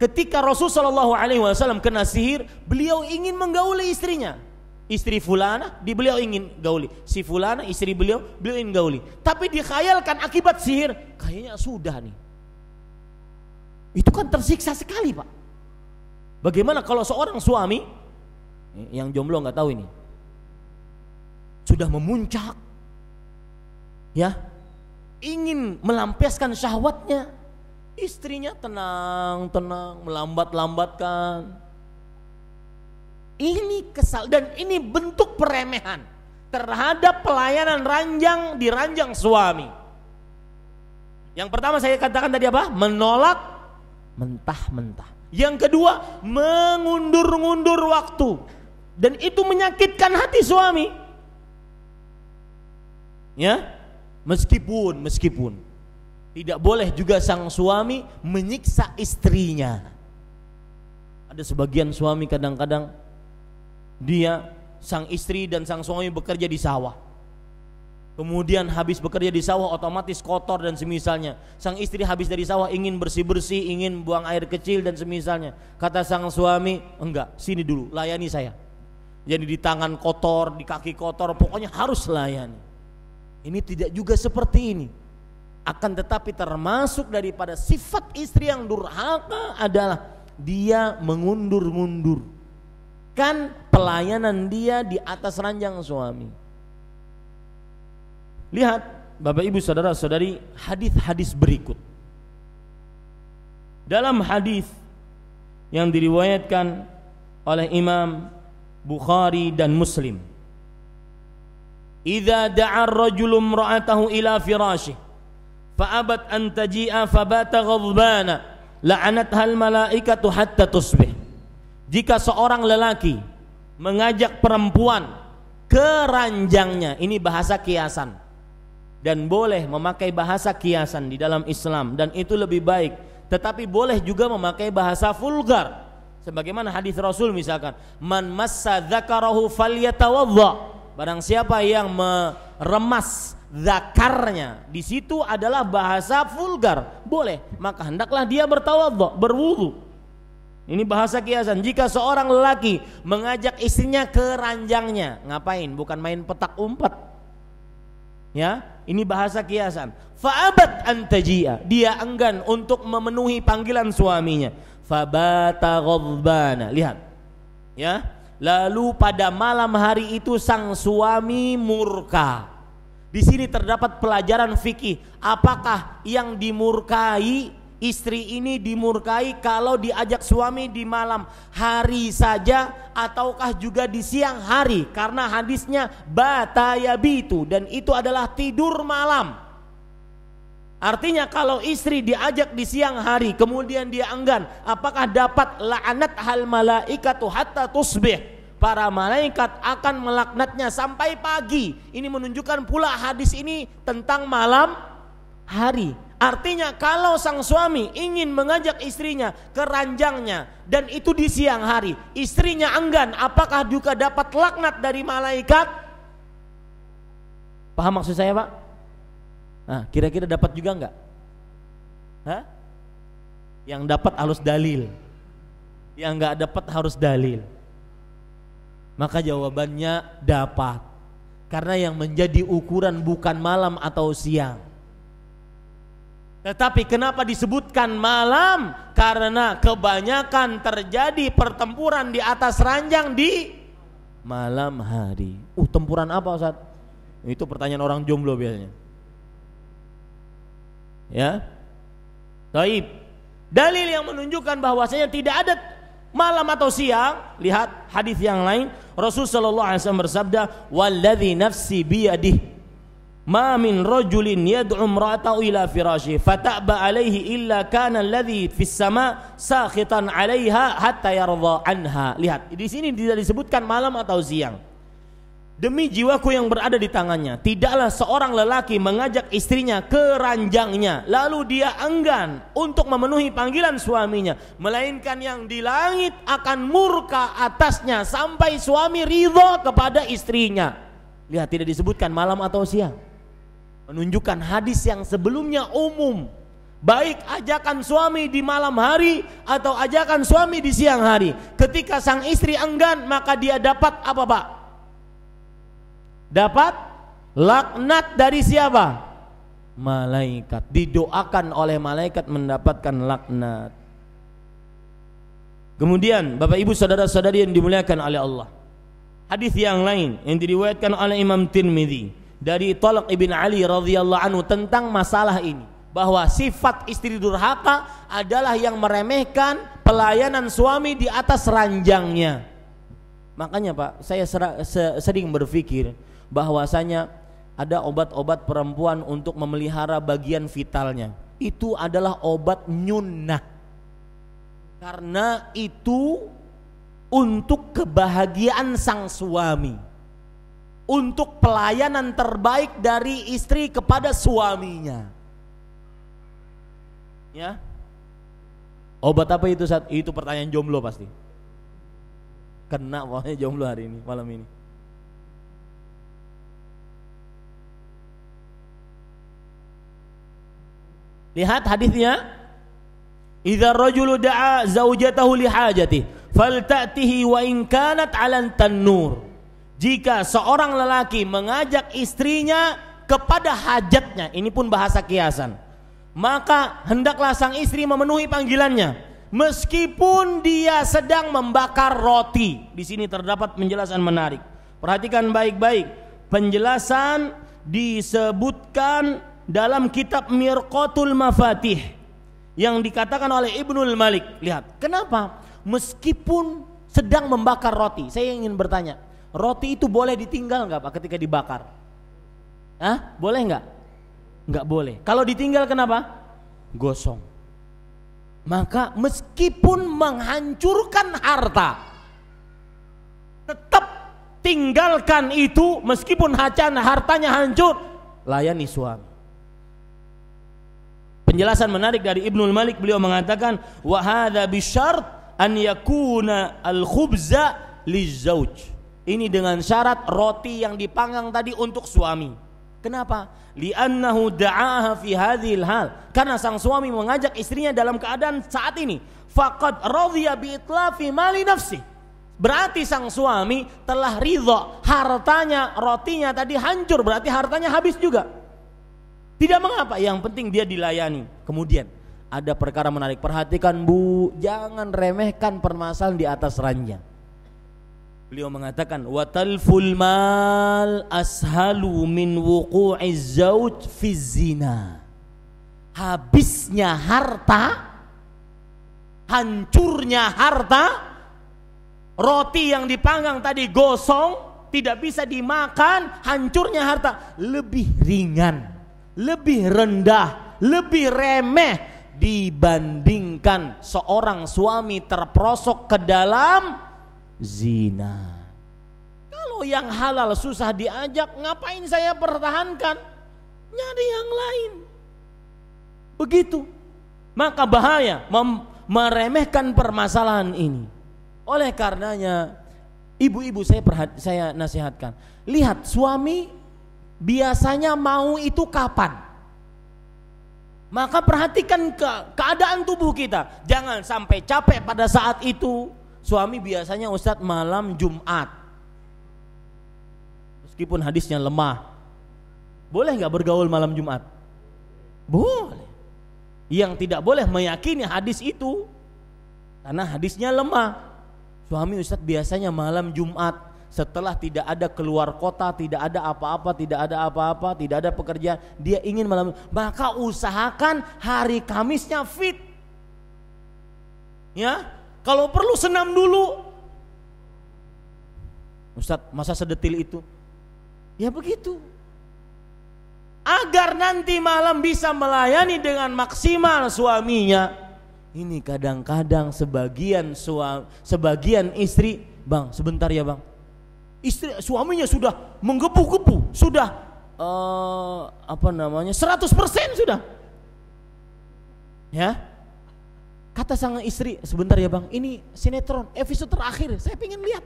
ketika Rasul sallallahu alaihi wasallam kena sihir, beliau ingin menggauli istrinya istri fulana di beliau ingin gauli si fulana istri beliau beliau ingin gauli tapi dikhayalkan akibat sihir kayaknya sudah nih itu kan tersiksa sekali pak bagaimana kalau seorang suami eh, yang jomblo nggak tahu ini sudah memuncak ya ingin melampiaskan syahwatnya istrinya tenang tenang melambat lambatkan ini kesal dan ini bentuk peremehan terhadap pelayanan ranjang di ranjang suami. Yang pertama saya katakan tadi apa? Menolak mentah-mentah. Yang kedua, mengundur-ngundur waktu. Dan itu menyakitkan hati suami. Ya. Meskipun, meskipun tidak boleh juga sang suami menyiksa istrinya. Ada sebagian suami kadang-kadang dia sang istri dan sang suami bekerja di sawah. Kemudian habis bekerja di sawah otomatis kotor dan semisalnya. Sang istri habis dari sawah ingin bersih-bersih, ingin buang air kecil dan semisalnya. Kata sang suami, "Enggak, sini dulu, layani saya." Jadi di tangan kotor, di kaki kotor, pokoknya harus layani. Ini tidak juga seperti ini. Akan tetapi termasuk daripada sifat istri yang durhaka adalah dia mengundur-mundur meletakkan pelayanan dia di atas ranjang suami. Lihat Bapak Ibu saudara-saudari hadis-hadis berikut. Dalam hadis yang diriwayatkan oleh Imam Bukhari dan Muslim. Idza da'a ar-rajulu imra'atahu ila firashi fa'abat an taji'a fabata ghadbana la'anatha al-malaikatu hatta tusbih jika seorang lelaki mengajak perempuan ke ranjangnya, ini bahasa kiasan. Dan boleh memakai bahasa kiasan di dalam Islam dan itu lebih baik. Tetapi boleh juga memakai bahasa vulgar. Sebagaimana hadis Rasul misalkan, "Man massa dzakarahu falyatawadda." Barang siapa yang meremas zakarnya, di situ adalah bahasa vulgar. Boleh, maka hendaklah dia bertawadhu, berwudu ini bahasa kiasan. Jika seorang lelaki mengajak istrinya ke ranjangnya, ngapain? Bukan main petak umpet. Ya, ini bahasa kiasan. Fa'abat antajia, dia enggan untuk memenuhi panggilan suaminya. Fabata ghadbana. Lihat. Ya. Lalu pada malam hari itu sang suami murka. Di sini terdapat pelajaran fikih. Apakah yang dimurkai istri ini dimurkai kalau diajak suami di malam hari saja ataukah juga di siang hari karena hadisnya batayabitu dan itu adalah tidur malam Artinya kalau istri diajak di siang hari kemudian dia enggan, apakah dapat laknat hal malaikatu hatta tusbih? Para malaikat akan melaknatnya sampai pagi. Ini menunjukkan pula hadis ini tentang malam hari. Artinya kalau sang suami ingin mengajak istrinya ke ranjangnya dan itu di siang hari, istrinya enggan, apakah juga dapat laknat dari malaikat? Paham maksud saya, Pak? Nah, kira-kira dapat juga enggak? Hah? Yang dapat harus dalil. Yang enggak dapat harus dalil. Maka jawabannya dapat. Karena yang menjadi ukuran bukan malam atau siang tetapi kenapa disebutkan malam? Karena kebanyakan terjadi pertempuran di atas ranjang di malam hari. Uh, tempuran apa Ustaz? Itu pertanyaan orang jomblo biasanya. Ya. Taib. Dalil yang menunjukkan bahwasanya tidak ada malam atau siang, lihat hadis yang lain, Rasul SAW bersabda, "Wallazi nafsi biyadihi" ma min rajulin yad'u imra'atahu ila firashi fata'ba alaihi illa kana alladhi fis sama sakhitan 'alaiha hatta yarda anha lihat di sini tidak disebutkan malam atau siang demi jiwaku yang berada di tangannya tidaklah seorang lelaki mengajak istrinya ke ranjangnya lalu dia enggan untuk memenuhi panggilan suaminya melainkan yang di langit akan murka atasnya sampai suami ridho kepada istrinya lihat tidak disebutkan malam atau siang menunjukkan hadis yang sebelumnya umum baik ajakan suami di malam hari atau ajakan suami di siang hari ketika sang istri enggan maka dia dapat apa Pak dapat laknat dari siapa malaikat didoakan oleh malaikat mendapatkan laknat kemudian Bapak Ibu saudara-saudari yang dimuliakan oleh Allah hadis yang lain yang diriwayatkan oleh Imam Tirmidzi dari Tolak ibn Ali radhiyallahu anhu tentang masalah ini bahwa sifat istri durhaka adalah yang meremehkan pelayanan suami di atas ranjangnya. Makanya Pak, saya sering berpikir bahwasanya ada obat-obat perempuan untuk memelihara bagian vitalnya. Itu adalah obat nyunnah. Karena itu untuk kebahagiaan sang suami untuk pelayanan terbaik dari istri kepada suaminya. Ya. Obat apa itu saat itu pertanyaan jomblo pasti. Kena pokoknya jomblo hari ini, malam ini. Lihat hadisnya. Idza rajulu da'a zaujatahu li hajati ta'tihi wa in kanat 'alan tanur jika seorang lelaki mengajak istrinya kepada hajatnya, ini pun bahasa kiasan, maka hendaklah sang istri memenuhi panggilannya meskipun dia sedang membakar roti. Di sini terdapat penjelasan menarik. Perhatikan baik-baik. Penjelasan disebutkan dalam kitab Mirqatul Mafatih yang dikatakan oleh Ibnul Malik. Lihat, kenapa? Meskipun sedang membakar roti. Saya ingin bertanya, Roti itu boleh ditinggal nggak Pak ketika dibakar? Hah? Boleh nggak? Nggak boleh. Kalau ditinggal kenapa? Gosong. Maka meskipun menghancurkan harta, tetap tinggalkan itu meskipun hacan hartanya hancur, layani suami. Penjelasan menarik dari Ibnul Malik beliau mengatakan wa hadza an yakuna al khubza zauj. Ini dengan syarat roti yang dipanggang tadi untuk suami. Kenapa? Li'annahu da'aha fi hadhil hal. Karena sang suami mengajak istrinya dalam keadaan saat ini. Faqad radhiya bi itlafi mali nafsi. Berarti sang suami telah ridho hartanya, rotinya tadi hancur, berarti hartanya habis juga. Tidak mengapa, yang penting dia dilayani. Kemudian ada perkara menarik, perhatikan Bu, jangan remehkan permasalahan di atas ranjang Beliau mengatakan watalful mal ashalu min wuqu'i zauj fi zina. Habisnya harta, hancurnya harta, roti yang dipanggang tadi gosong, tidak bisa dimakan, hancurnya harta lebih ringan, lebih rendah, lebih remeh dibandingkan seorang suami terprosok ke dalam zina. Kalau yang halal susah diajak, ngapain saya pertahankan? Nyari yang lain. Begitu. Maka bahaya meremehkan permasalahan ini. Oleh karenanya, ibu-ibu saya perhat saya nasihatkan, lihat suami biasanya mau itu kapan? Maka perhatikan ke keadaan tubuh kita. Jangan sampai capek pada saat itu, suami biasanya Ustadz malam Jumat meskipun hadisnya lemah boleh nggak bergaul malam Jumat boleh yang tidak boleh meyakini hadis itu karena hadisnya lemah suami Ustadz biasanya malam Jumat setelah tidak ada keluar kota, tidak ada apa-apa, tidak ada apa-apa, tidak ada pekerjaan, dia ingin malam maka usahakan hari Kamisnya fit. Ya, kalau perlu senam dulu. Ustaz, masa sedetil itu? Ya begitu. Agar nanti malam bisa melayani dengan maksimal suaminya. Ini kadang-kadang sebagian suami, sebagian istri, bang, sebentar ya bang. Istri suaminya sudah menggebu-gebu, sudah uh, apa namanya 100% sudah ya Kata sang istri, sebentar ya bang, ini sinetron episode terakhir, saya pengen lihat.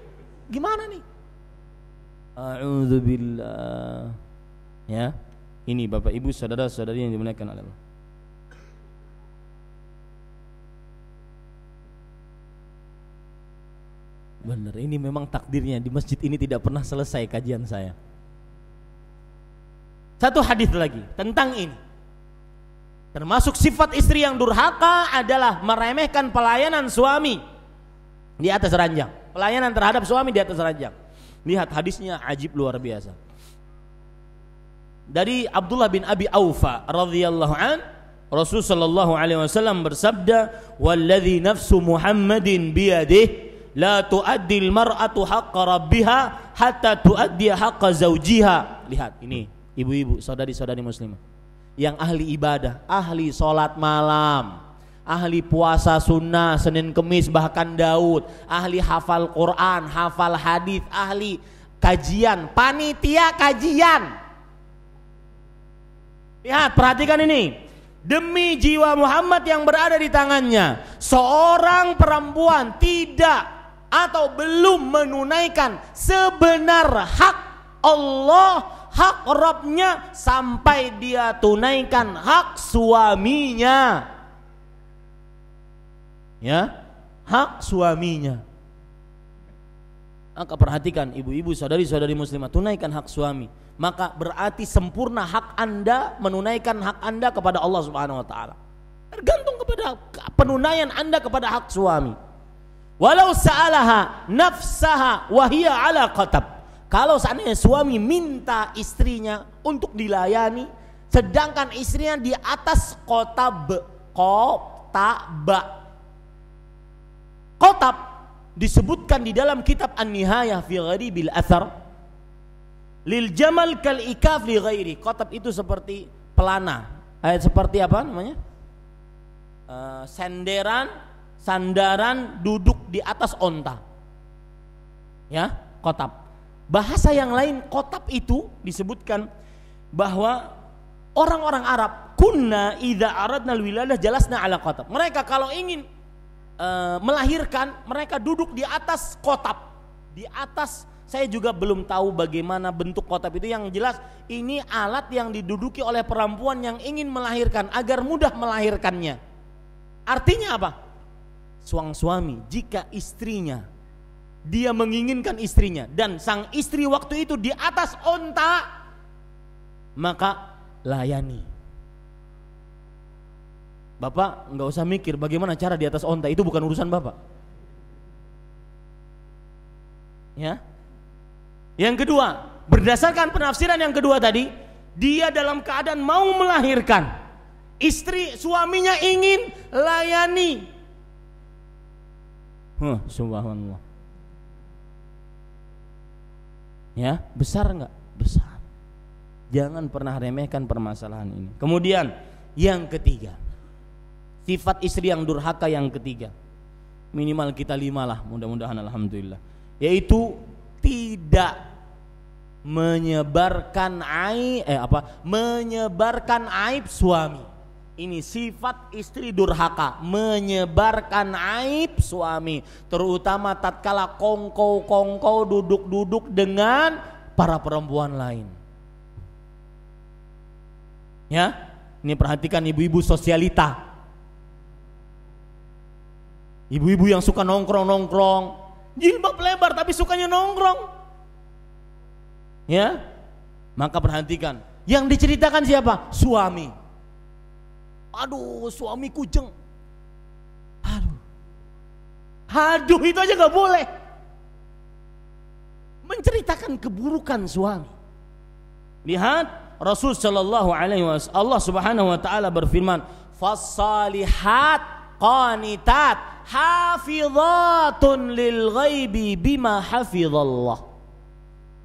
Gimana nih? A'udzubillah. Ya, ini bapak ibu saudara saudari yang dimuliakan oleh Allah. Bener, ini memang takdirnya di masjid ini tidak pernah selesai kajian saya. Satu hadis lagi tentang ini. Termasuk sifat istri yang durhaka adalah meremehkan pelayanan suami di atas ranjang. Pelayanan terhadap suami di atas ranjang. Lihat hadisnya ajib luar biasa. Dari Abdullah bin Abi Aufa radhiyallahu an Rasul sallallahu alaihi wasallam bersabda, "Wallazi nafsu Muhammadin biyadih la tu'addi al-mar'atu haqqa rabbiha hatta tu'addi haqqa zawjiha." Lihat ini ibu-ibu, saudari-saudari muslimah yang ahli ibadah, ahli sholat malam, ahli puasa sunnah, Senin Kemis bahkan Daud, ahli hafal Quran, hafal hadis, ahli kajian, panitia kajian. Lihat, perhatikan ini. Demi jiwa Muhammad yang berada di tangannya, seorang perempuan tidak atau belum menunaikan sebenar hak Allah hak robnya sampai dia tunaikan hak suaminya ya hak suaminya maka perhatikan ibu-ibu saudari-saudari muslimah tunaikan hak suami maka berarti sempurna hak anda menunaikan hak anda kepada Allah subhanahu wa ta'ala tergantung kepada penunaian anda kepada hak suami walau sa'alaha nafsaha wahia ala qatab kalau seandainya suami minta istrinya untuk dilayani, sedangkan istrinya di atas kota be, kota ba. Kotab disebutkan di dalam kitab An-Nihayah fi Bil Athar lil jamal kal ikaf li ghairi. Kotab itu seperti pelana. Eh, seperti apa namanya? Uh, senderan, sandaran duduk di atas onta. Ya, kotab Bahasa yang lain kotab itu disebutkan bahwa orang-orang Arab kunna idza aradna alwiladah jalasna ala kotab. Mereka kalau ingin e, melahirkan mereka duduk di atas kotab. Di atas saya juga belum tahu bagaimana bentuk kotab itu yang jelas ini alat yang diduduki oleh perempuan yang ingin melahirkan agar mudah melahirkannya. Artinya apa? Suang suami jika istrinya dia menginginkan istrinya dan sang istri waktu itu di atas onta maka layani Bapak nggak usah mikir bagaimana cara di atas onta itu bukan urusan Bapak ya yang kedua berdasarkan penafsiran yang kedua tadi dia dalam keadaan mau melahirkan istri suaminya ingin layani huh, subhanallah ya besar nggak besar jangan pernah remehkan permasalahan ini kemudian yang ketiga sifat istri yang durhaka yang ketiga minimal kita lima lah mudah-mudahan alhamdulillah yaitu tidak menyebarkan aib eh apa menyebarkan aib suami ini sifat istri durhaka menyebarkan aib suami terutama tatkala kongko kongko duduk-duduk dengan para perempuan lain ya ini perhatikan ibu-ibu sosialita ibu-ibu yang suka nongkrong-nongkrong jilbab lebar tapi sukanya nongkrong ya maka perhatikan yang diceritakan siapa suami Aduh, suamiku jeng. Aduh. Aduh, itu aja nggak boleh. Menceritakan keburukan suami. Lihat Rasul Shallallahu Alaihi Wasallam Allah Subhanahu Wa Taala berfirman, fasalihat qanitat hafizatun lil ghaibi bima hafizallah.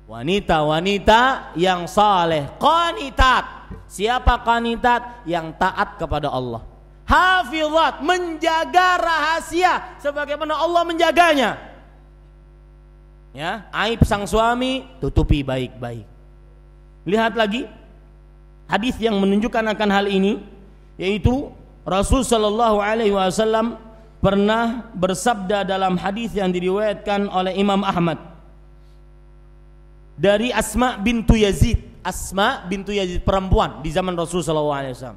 Wanita-wanita yang saleh, qanitat Siapa kanitat yang taat kepada Allah? Hafizat menjaga rahasia sebagaimana Allah menjaganya. Ya, aib sang suami tutupi baik-baik. Lihat lagi hadis yang menunjukkan akan hal ini yaitu Rasul Shallallahu alaihi wasallam pernah bersabda dalam hadis yang diriwayatkan oleh Imam Ahmad dari Asma bintu Yazid Asma bintu Yazid perempuan di zaman Rasulullah SAW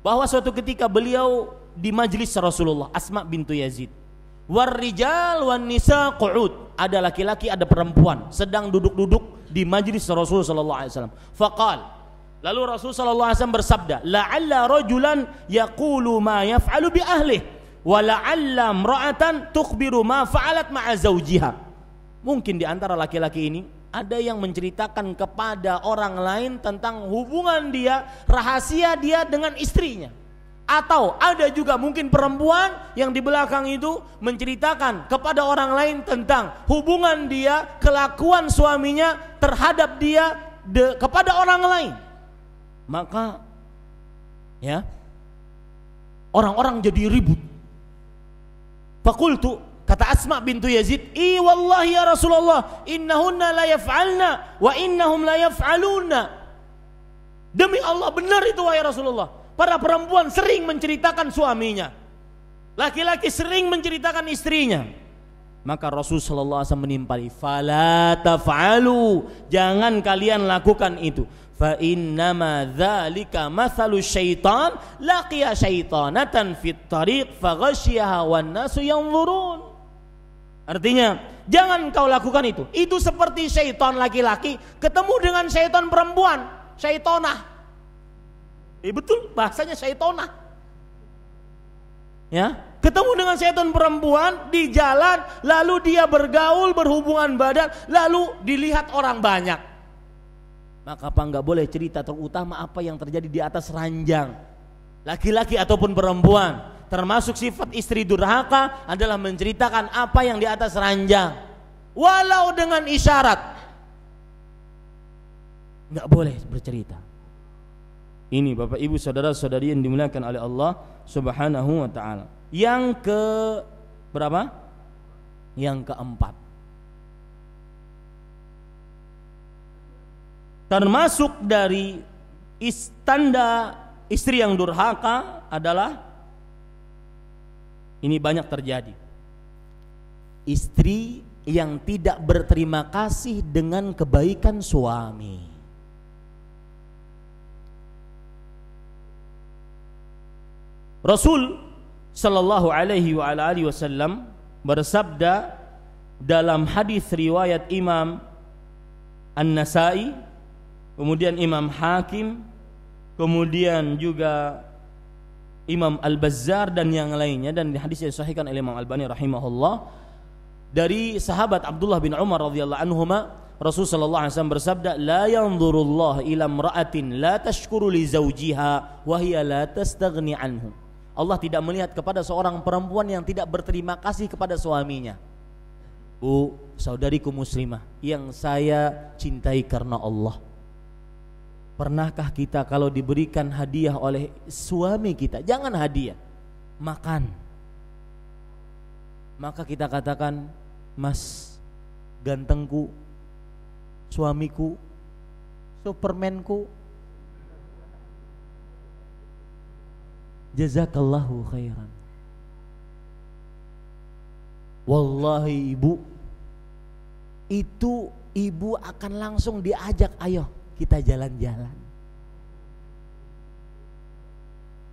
Bahwa suatu ketika beliau di majlis Rasulullah Asma bintu Yazid. Warrijal wan nisa qu'ud. Ada laki-laki, ada perempuan sedang duduk-duduk di majlis Rasulullah sallallahu alaihi wasallam. Faqal Lalu Rasul sallallahu alaihi wasallam bersabda, "La'alla rajulan yaqulu ma yaf'alu bi ahlih wa la'alla imra'atan tukhbiru ma fa'alat ma'a zawjiha." Mungkin di antara laki-laki ini ada yang menceritakan kepada orang lain tentang hubungan dia, rahasia dia dengan istrinya. Atau ada juga mungkin perempuan yang di belakang itu menceritakan kepada orang lain tentang hubungan dia, kelakuan suaminya terhadap dia de, kepada orang lain. Maka ya orang-orang jadi ribut. Fakultu Kata Asma bintu Yazid, "I wallahi ya Rasulullah, innahunna la yaf'alna wa innahum la yaf'aluna." Demi Allah benar itu wahai Rasulullah. Para perempuan sering menceritakan suaminya. Laki-laki sering menceritakan istrinya. Maka Rasul sallallahu alaihi wasallam menimpali, "Fala taf'alu." Jangan kalian lakukan itu. Fa ma dzalika mathalu syaitan laqiya syaitanatan fit tariq faghasyiha wan nasu yanzurun. Artinya, jangan kau lakukan itu. Itu seperti syaitan laki-laki ketemu dengan syaitan perempuan, syaitonah. Eh, betul, bahasanya syaitonah. Ya, ketemu dengan syaitan perempuan di jalan, lalu dia bergaul, berhubungan badan, lalu dilihat orang banyak. Maka apa nggak boleh cerita terutama apa yang terjadi di atas ranjang, laki-laki ataupun perempuan termasuk sifat istri durhaka adalah menceritakan apa yang di atas ranjang walau dengan isyarat nggak boleh bercerita ini Bapak Ibu saudara saudari yang dimuliakan oleh Allah subhanahu wa ta'ala yang ke berapa? yang keempat termasuk dari istanda istri yang durhaka adalah ini banyak terjadi. Istri yang tidak berterima kasih dengan kebaikan suami. Rasul sallallahu alaihi wa alihi wasallam bersabda dalam hadis riwayat Imam An-Nasai, kemudian Imam Hakim, kemudian juga Imam Al-Bazzar dan yang lainnya dan di hadis yang disahihkan oleh Imam Albani rahimahullah dari sahabat Abdullah bin Umar radhiyallahu anhuma Rasul sallallahu alaihi wasallam bersabda la yanzurullah ila imra'atin la tashkuru li zawjiha wa hiya la tastaghni anhu Allah tidak melihat kepada seorang perempuan yang tidak berterima kasih kepada suaminya Bu, saudariku muslimah yang saya cintai karena Allah Pernahkah kita kalau diberikan hadiah oleh suami kita, jangan hadiah, makan. Maka kita katakan, "Mas, gantengku, suamiku, supermanku." Jazakallahu khairan. Wallahi ibu, itu ibu akan langsung diajak, "Ayo, kita jalan-jalan.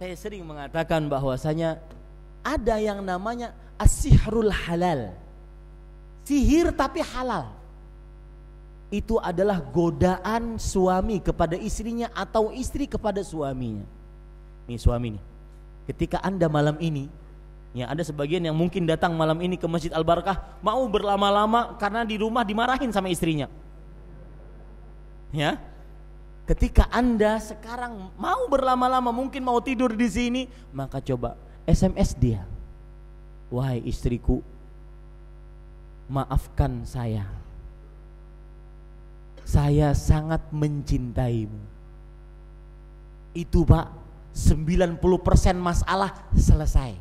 Saya sering mengatakan bahwasanya ada yang namanya asihrul halal. Sihir tapi halal. Itu adalah godaan suami kepada istrinya atau istri kepada suaminya. Nih suami nih. Ketika Anda malam ini Ya ada sebagian yang mungkin datang malam ini ke Masjid Al Barakah mau berlama-lama karena di rumah dimarahin sama istrinya. Ya, Ketika Anda sekarang mau berlama-lama mungkin mau tidur di sini, maka coba SMS dia. Wahai istriku, maafkan saya. Saya sangat mencintaimu. Itu Pak, 90% masalah selesai.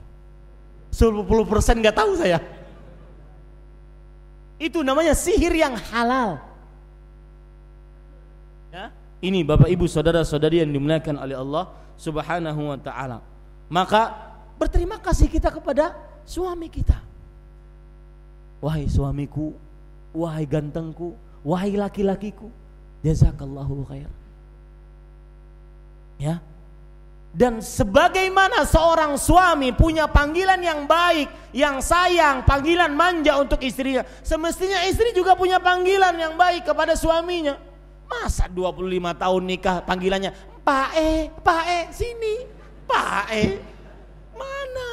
10% gak tahu saya. Itu namanya sihir yang halal ini Bapak Ibu saudara-saudari yang dimuliakan oleh Allah Subhanahu wa taala. Maka berterima kasih kita kepada suami kita. Wahai suamiku, wahai gantengku, wahai laki-lakiku, jazakallahu khair. Ya. Dan sebagaimana seorang suami punya panggilan yang baik, yang sayang, panggilan manja untuk istrinya, semestinya istri juga punya panggilan yang baik kepada suaminya. Masa 25 tahun nikah panggilannya Pak E, Pak E, sini, Pak E, mana?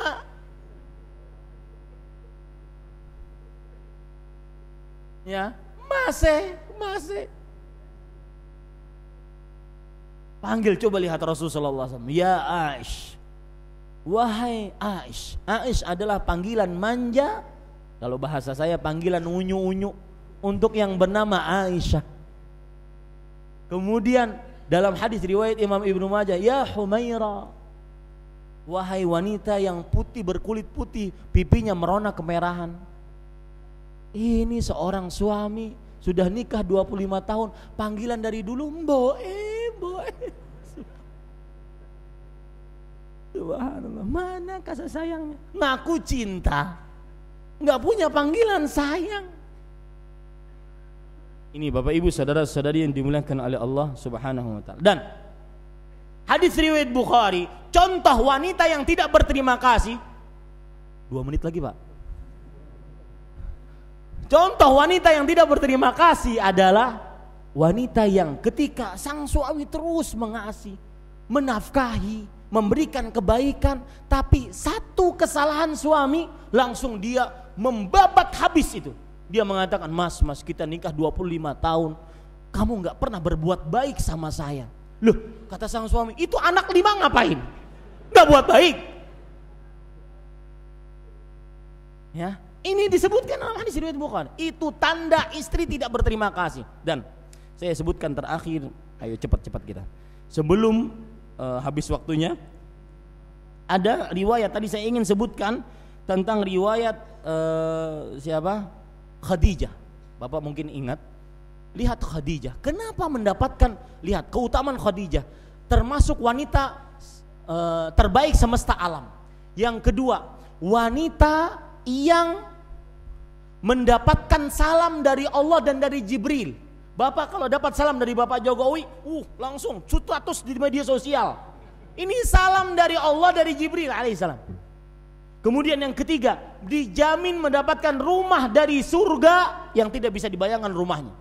Ya, Mas E, Mas E. Panggil coba lihat Rasulullah SAW. Ya Aish, wahai Aish. Aish adalah panggilan manja. Kalau bahasa saya panggilan unyu-unyu untuk yang bernama Aisyah Kemudian dalam hadis riwayat Imam Ibnu Majah, "Ya Humaira, wahai wanita yang putih berkulit putih, pipinya merona kemerahan." Ini seorang suami sudah nikah 25 tahun, panggilan dari dulu mboe, mboe. Subhanallah, mana kasih sayangnya? Ngaku cinta. Nggak punya panggilan sayang ini Bapak Ibu saudara-saudari yang dimuliakan oleh Allah Subhanahu wa taala. Dan hadis riwayat Bukhari, contoh wanita yang tidak berterima kasih. Dua menit lagi, Pak. Contoh wanita yang tidak berterima kasih adalah wanita yang ketika sang suami terus mengasihi, menafkahi, memberikan kebaikan, tapi satu kesalahan suami langsung dia membabat habis itu. Dia mengatakan, mas, mas kita nikah 25 tahun, kamu nggak pernah berbuat baik sama saya. Loh, kata sang suami, itu anak lima ngapain? Nggak buat baik. Ya, ini disebutkan dalam hadis riwayat Bukhari. Itu tanda istri tidak berterima kasih. Dan saya sebutkan terakhir, ayo cepat-cepat kita. Sebelum uh, habis waktunya, ada riwayat tadi saya ingin sebutkan tentang riwayat uh, siapa? Khadijah. Bapak mungkin ingat, lihat Khadijah. Kenapa mendapatkan lihat keutamaan Khadijah? Termasuk wanita e, terbaik semesta alam. Yang kedua, wanita yang mendapatkan salam dari Allah dan dari Jibril. Bapak kalau dapat salam dari Bapak Jokowi, uh langsung status di media sosial. Ini salam dari Allah dari Jibril alaihissalam. Kemudian yang ketiga, dijamin mendapatkan rumah dari surga yang tidak bisa dibayangkan rumahnya.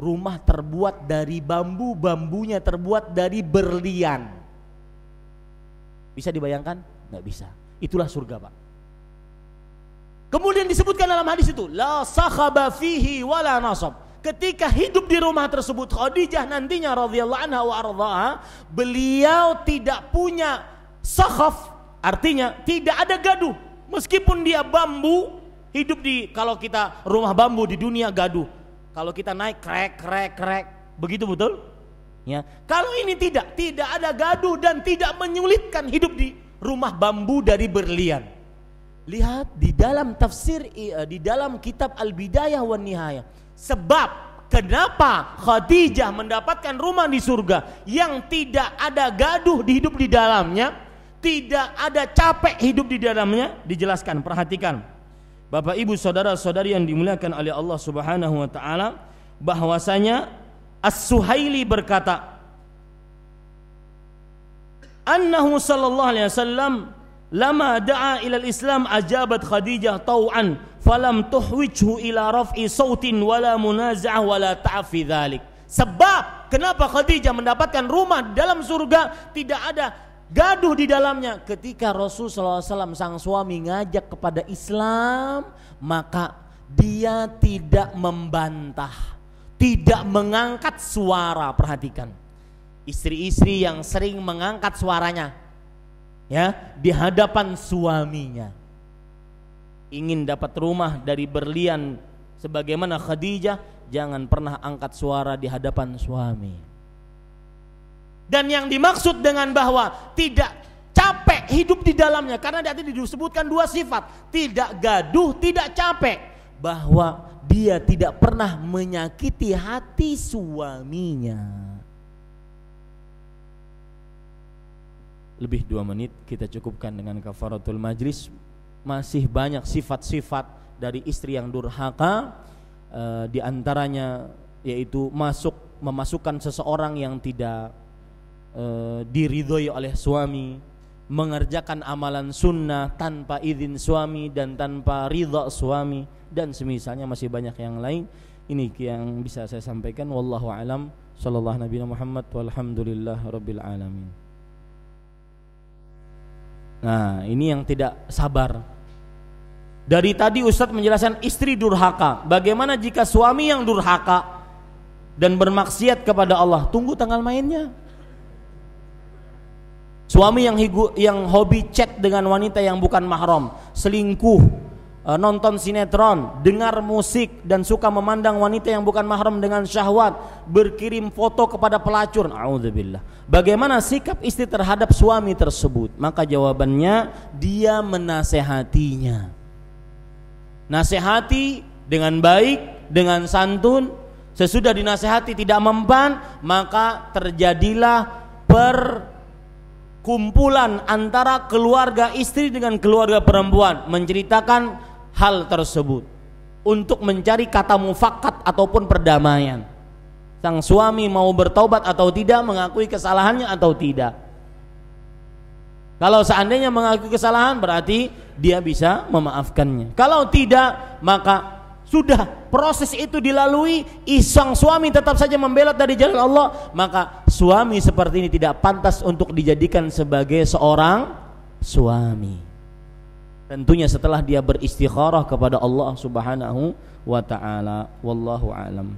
Rumah terbuat dari bambu, bambunya terbuat dari berlian. Bisa dibayangkan? Nggak bisa. Itulah surga, Pak. Kemudian disebutkan dalam hadis itu, la sahaba fihi wala nasab. Ketika hidup di rumah tersebut Khadijah nantinya radhiyallahu anha wa beliau tidak punya sahaf, Artinya tidak ada gaduh. Meskipun dia bambu, hidup di kalau kita rumah bambu di dunia gaduh. Kalau kita naik krek krek krek, begitu betul? Ya. Kalau ini tidak, tidak ada gaduh dan tidak menyulitkan hidup di rumah bambu dari berlian. Lihat di dalam tafsir eh, di dalam kitab Al-Bidayah wan Nihayah. Sebab kenapa Khadijah mendapatkan rumah di surga yang tidak ada gaduh di hidup di dalamnya tidak ada capek hidup di dalamnya dijelaskan perhatikan Bapak Ibu saudara-saudari yang dimuliakan oleh Allah Subhanahu wa taala bahwasanya As-Suhaili berkata annahu sallallahu alaihi wasallam lama da'a ila al-islam ajabat Khadijah tau'an falam tuhwijhu ila raf'i sautin wala munaza'ah wala ta'fi dzalik sebab kenapa Khadijah mendapatkan rumah dalam surga tidak ada gaduh di dalamnya. Ketika Rasulullah SAW sang suami ngajak kepada Islam, maka dia tidak membantah, tidak mengangkat suara. Perhatikan, istri-istri yang sering mengangkat suaranya, ya di hadapan suaminya, ingin dapat rumah dari berlian sebagaimana Khadijah jangan pernah angkat suara di hadapan suami. Dan yang dimaksud dengan bahwa tidak capek hidup di dalamnya karena di atas disebutkan dua sifat, tidak gaduh, tidak capek, bahwa dia tidak pernah menyakiti hati suaminya. Lebih dua menit kita cukupkan dengan kafaratul majlis. Masih banyak sifat-sifat dari istri yang durhaka, e, di antaranya yaitu masuk memasukkan seseorang yang tidak e, diridhoi oleh suami, mengerjakan amalan sunnah tanpa izin suami dan tanpa ridha suami dan semisalnya masih banyak yang lain. Ini yang bisa saya sampaikan wallahu alam sallallahu nabi Muhammad walhamdulillah rabbil alamin. Nah, ini yang tidak sabar. Dari tadi Ustadz menjelaskan istri durhaka. Bagaimana jika suami yang durhaka dan bermaksiat kepada Allah? Tunggu tanggal mainnya. Suami yang higu, yang hobi chat dengan wanita yang bukan mahram, selingkuh, eh, nonton sinetron, dengar musik dan suka memandang wanita yang bukan mahram dengan syahwat, berkirim foto kepada pelacur. Auzubillah. Bagaimana sikap istri terhadap suami tersebut? Maka jawabannya dia menasehatinya. Nasehati dengan baik, dengan santun, sesudah dinasehati tidak mempan, maka terjadilah per kumpulan antara keluarga istri dengan keluarga perempuan menceritakan hal tersebut untuk mencari kata mufakat ataupun perdamaian. Sang suami mau bertobat atau tidak, mengakui kesalahannya atau tidak. Kalau seandainya mengakui kesalahan berarti dia bisa memaafkannya. Kalau tidak, maka sudah proses itu dilalui isang suami tetap saja membelot dari jalan Allah maka suami seperti ini tidak pantas untuk dijadikan sebagai seorang suami tentunya setelah dia beristikharah kepada Allah Subhanahu wa taala wallahu alam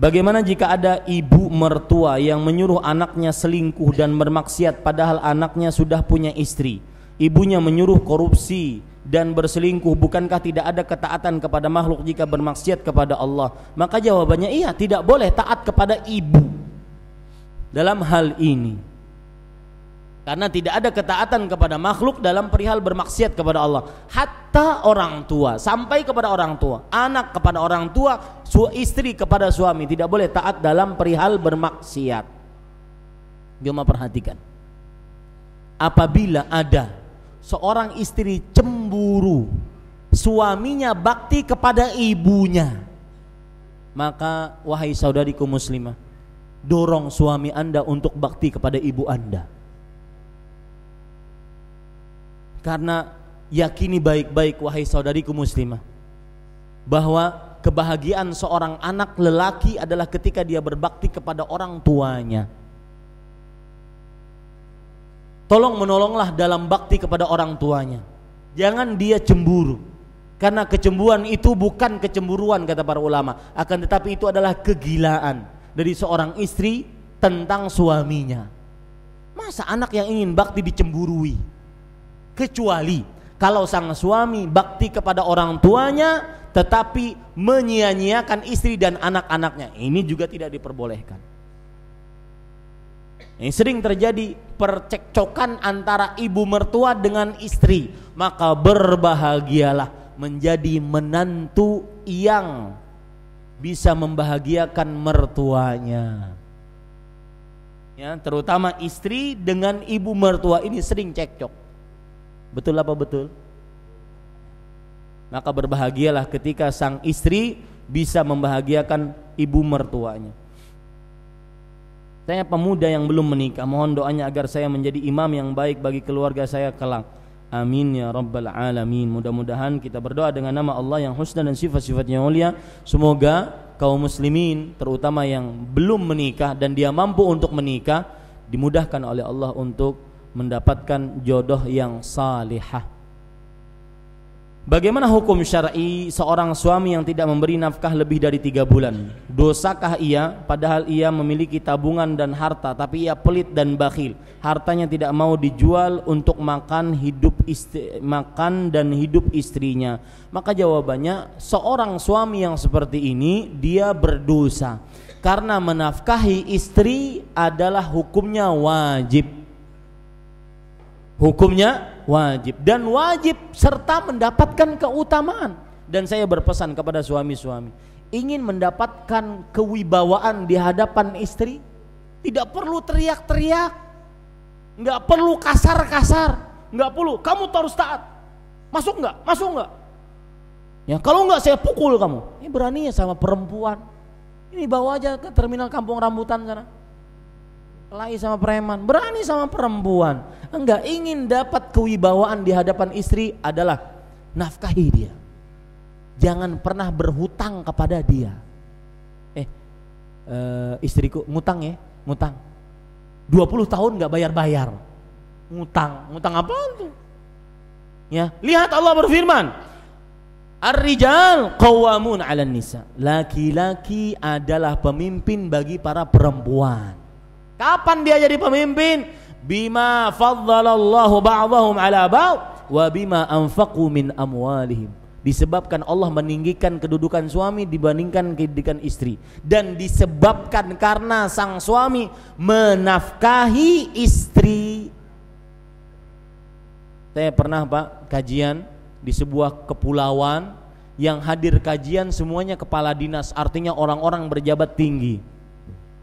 Bagaimana jika ada ibu mertua yang menyuruh anaknya selingkuh dan bermaksiat padahal anaknya sudah punya istri? Ibunya menyuruh korupsi, dan berselingkuh bukankah tidak ada ketaatan kepada makhluk jika bermaksiat kepada Allah maka jawabannya iya tidak boleh taat kepada ibu dalam hal ini karena tidak ada ketaatan kepada makhluk dalam perihal bermaksiat kepada Allah hatta orang tua sampai kepada orang tua anak kepada orang tua istri kepada suami tidak boleh taat dalam perihal bermaksiat cuma perhatikan apabila ada seorang istri cemburu suaminya bakti kepada ibunya maka wahai saudariku muslimah dorong suami anda untuk bakti kepada ibu anda karena yakini baik-baik wahai saudariku muslimah bahwa kebahagiaan seorang anak lelaki adalah ketika dia berbakti kepada orang tuanya tolong menolonglah dalam bakti kepada orang tuanya. Jangan dia cemburu. Karena kecemburuan itu bukan kecemburuan kata para ulama, akan tetapi itu adalah kegilaan dari seorang istri tentang suaminya. Masa anak yang ingin bakti dicemburui? Kecuali kalau sang suami bakti kepada orang tuanya tetapi menyia-nyiakan istri dan anak-anaknya. Ini juga tidak diperbolehkan. Yang sering terjadi percekcokan antara ibu mertua dengan istri, maka berbahagialah menjadi menantu yang bisa membahagiakan mertuanya. Ya, terutama istri dengan ibu mertua ini sering cekcok. Betul apa betul? Maka berbahagialah ketika sang istri bisa membahagiakan ibu mertuanya. Saya pemuda yang belum menikah, mohon doanya agar saya menjadi imam yang baik bagi keluarga saya kelak. Amin ya rabbal alamin. Mudah-mudahan kita berdoa dengan nama Allah yang husna dan sifat-sifatnya mulia. Semoga kaum muslimin terutama yang belum menikah dan dia mampu untuk menikah dimudahkan oleh Allah untuk mendapatkan jodoh yang salihah. Bagaimana hukum syar'i seorang suami yang tidak memberi nafkah lebih dari tiga bulan? Dosakah ia padahal ia memiliki tabungan dan harta tapi ia pelit dan bakhil. Hartanya tidak mau dijual untuk makan hidup istri, makan dan hidup istrinya. Maka jawabannya seorang suami yang seperti ini dia berdosa karena menafkahi istri adalah hukumnya wajib. Hukumnya wajib dan wajib serta mendapatkan keutamaan dan saya berpesan kepada suami-suami ingin mendapatkan kewibawaan di hadapan istri tidak perlu teriak-teriak nggak perlu kasar-kasar nggak perlu kamu harus taat masuk nggak masuk nggak ya kalau nggak saya pukul kamu ini berani ya sama perempuan ini bawa aja ke terminal kampung rambutan sana Lai sama preman, berani sama perempuan. Enggak ingin dapat kewibawaan di hadapan istri adalah nafkahi dia. Jangan pernah berhutang kepada dia. Eh, eh istriku ngutang ya, ngutang. 20 tahun nggak bayar-bayar. Ngutang, ngutang apa tuh? Ya, lihat Allah berfirman, Ar-rijal qawwamun 'alan nisa. Laki-laki adalah pemimpin bagi para perempuan. Kapan dia jadi pemimpin? Bima faddalallahu ba'dahum ala ba'd wa bima anfaqu min amwalihim. Disebabkan Allah meninggikan kedudukan suami dibandingkan kedudukan istri dan disebabkan karena sang suami menafkahi istri. Saya pernah Pak kajian di sebuah kepulauan yang hadir kajian semuanya kepala dinas artinya orang-orang berjabat tinggi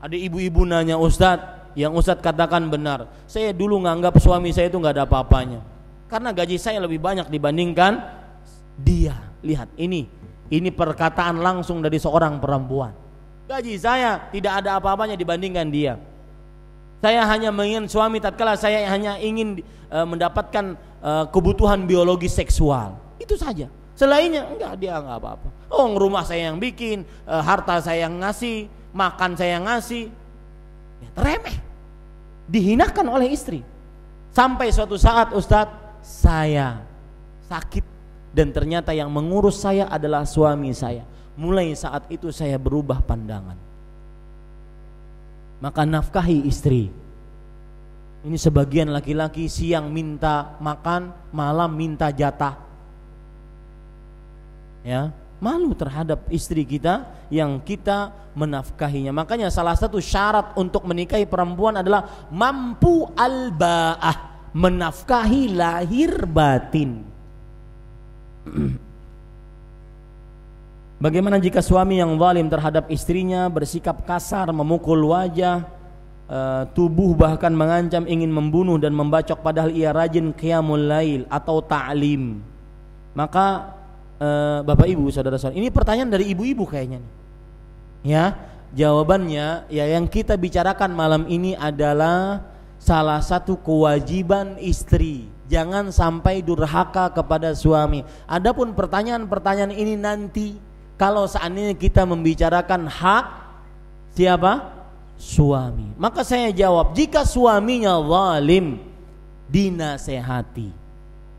ada ibu-ibu nanya Ustadz, yang Ustadz katakan benar. Saya dulu nganggap suami saya itu nggak ada apa-apanya. Karena gaji saya lebih banyak dibandingkan dia. Lihat ini, ini perkataan langsung dari seorang perempuan. Gaji saya tidak ada apa-apanya dibandingkan dia. Saya hanya ingin suami tatkala saya hanya ingin e, mendapatkan e, kebutuhan biologi seksual. Itu saja. Selainnya enggak dia enggak apa-apa. Oh, rumah saya yang bikin, e, harta saya yang ngasih, makan saya ngasih. Ya, remeh. Dihinakan oleh istri. Sampai suatu saat Ustadz, saya sakit dan ternyata yang mengurus saya adalah suami saya. Mulai saat itu saya berubah pandangan. Maka nafkahi istri. Ini sebagian laki-laki siang minta makan, malam minta jatah. Ya, malu terhadap istri kita yang kita menafkahinya. Makanya salah satu syarat untuk menikahi perempuan adalah mampu albaah, menafkahi lahir batin. Bagaimana jika suami yang zalim terhadap istrinya bersikap kasar, memukul wajah, eh, tubuh bahkan mengancam ingin membunuh dan membacok padahal ia rajin qiyamul lail atau ta'lim. Maka Eh, Bapak Ibu, saudara-saudara. Ini pertanyaan dari ibu-ibu kayaknya nih. Ya, jawabannya ya yang kita bicarakan malam ini adalah salah satu kewajiban istri. Jangan sampai durhaka kepada suami. Adapun pertanyaan-pertanyaan ini nanti kalau seandainya kita membicarakan hak siapa? Suami. Maka saya jawab, jika suaminya zalim dinasehati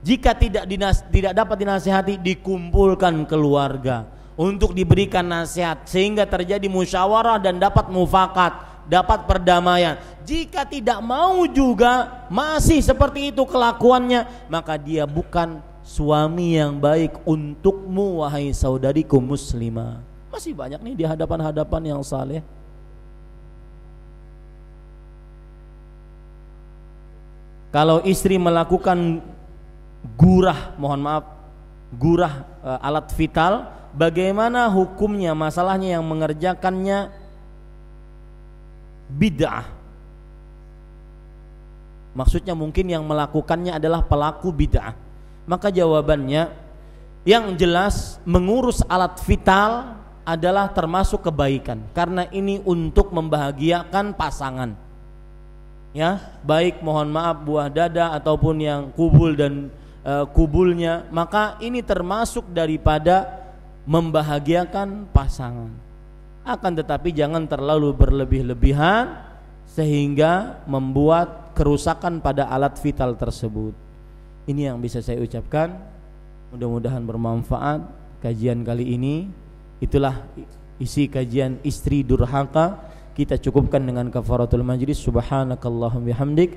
jika tidak dinas, tidak dapat dinasihati, dikumpulkan keluarga untuk diberikan nasihat sehingga terjadi musyawarah dan dapat mufakat, dapat perdamaian. Jika tidak mau juga masih seperti itu kelakuannya, maka dia bukan suami yang baik untukmu wahai saudariku muslimah. Masih banyak nih di hadapan-hadapan yang saleh. Kalau istri melakukan gurah mohon maaf gurah e, alat vital bagaimana hukumnya masalahnya yang mengerjakannya bid'ah maksudnya mungkin yang melakukannya adalah pelaku bid'ah maka jawabannya yang jelas mengurus alat vital adalah termasuk kebaikan karena ini untuk membahagiakan pasangan ya baik mohon maaf buah dada ataupun yang kubul dan Eh, kubulnya maka ini termasuk daripada membahagiakan pasangan. Akan tetapi jangan terlalu berlebih-lebihan sehingga membuat kerusakan pada alat vital tersebut. Ini yang bisa saya ucapkan. Mudah-mudahan bermanfaat kajian kali ini. Itulah isi kajian istri durhaka. Kita cukupkan dengan kafaratul majlis. Subhanakallahumma bihamdik.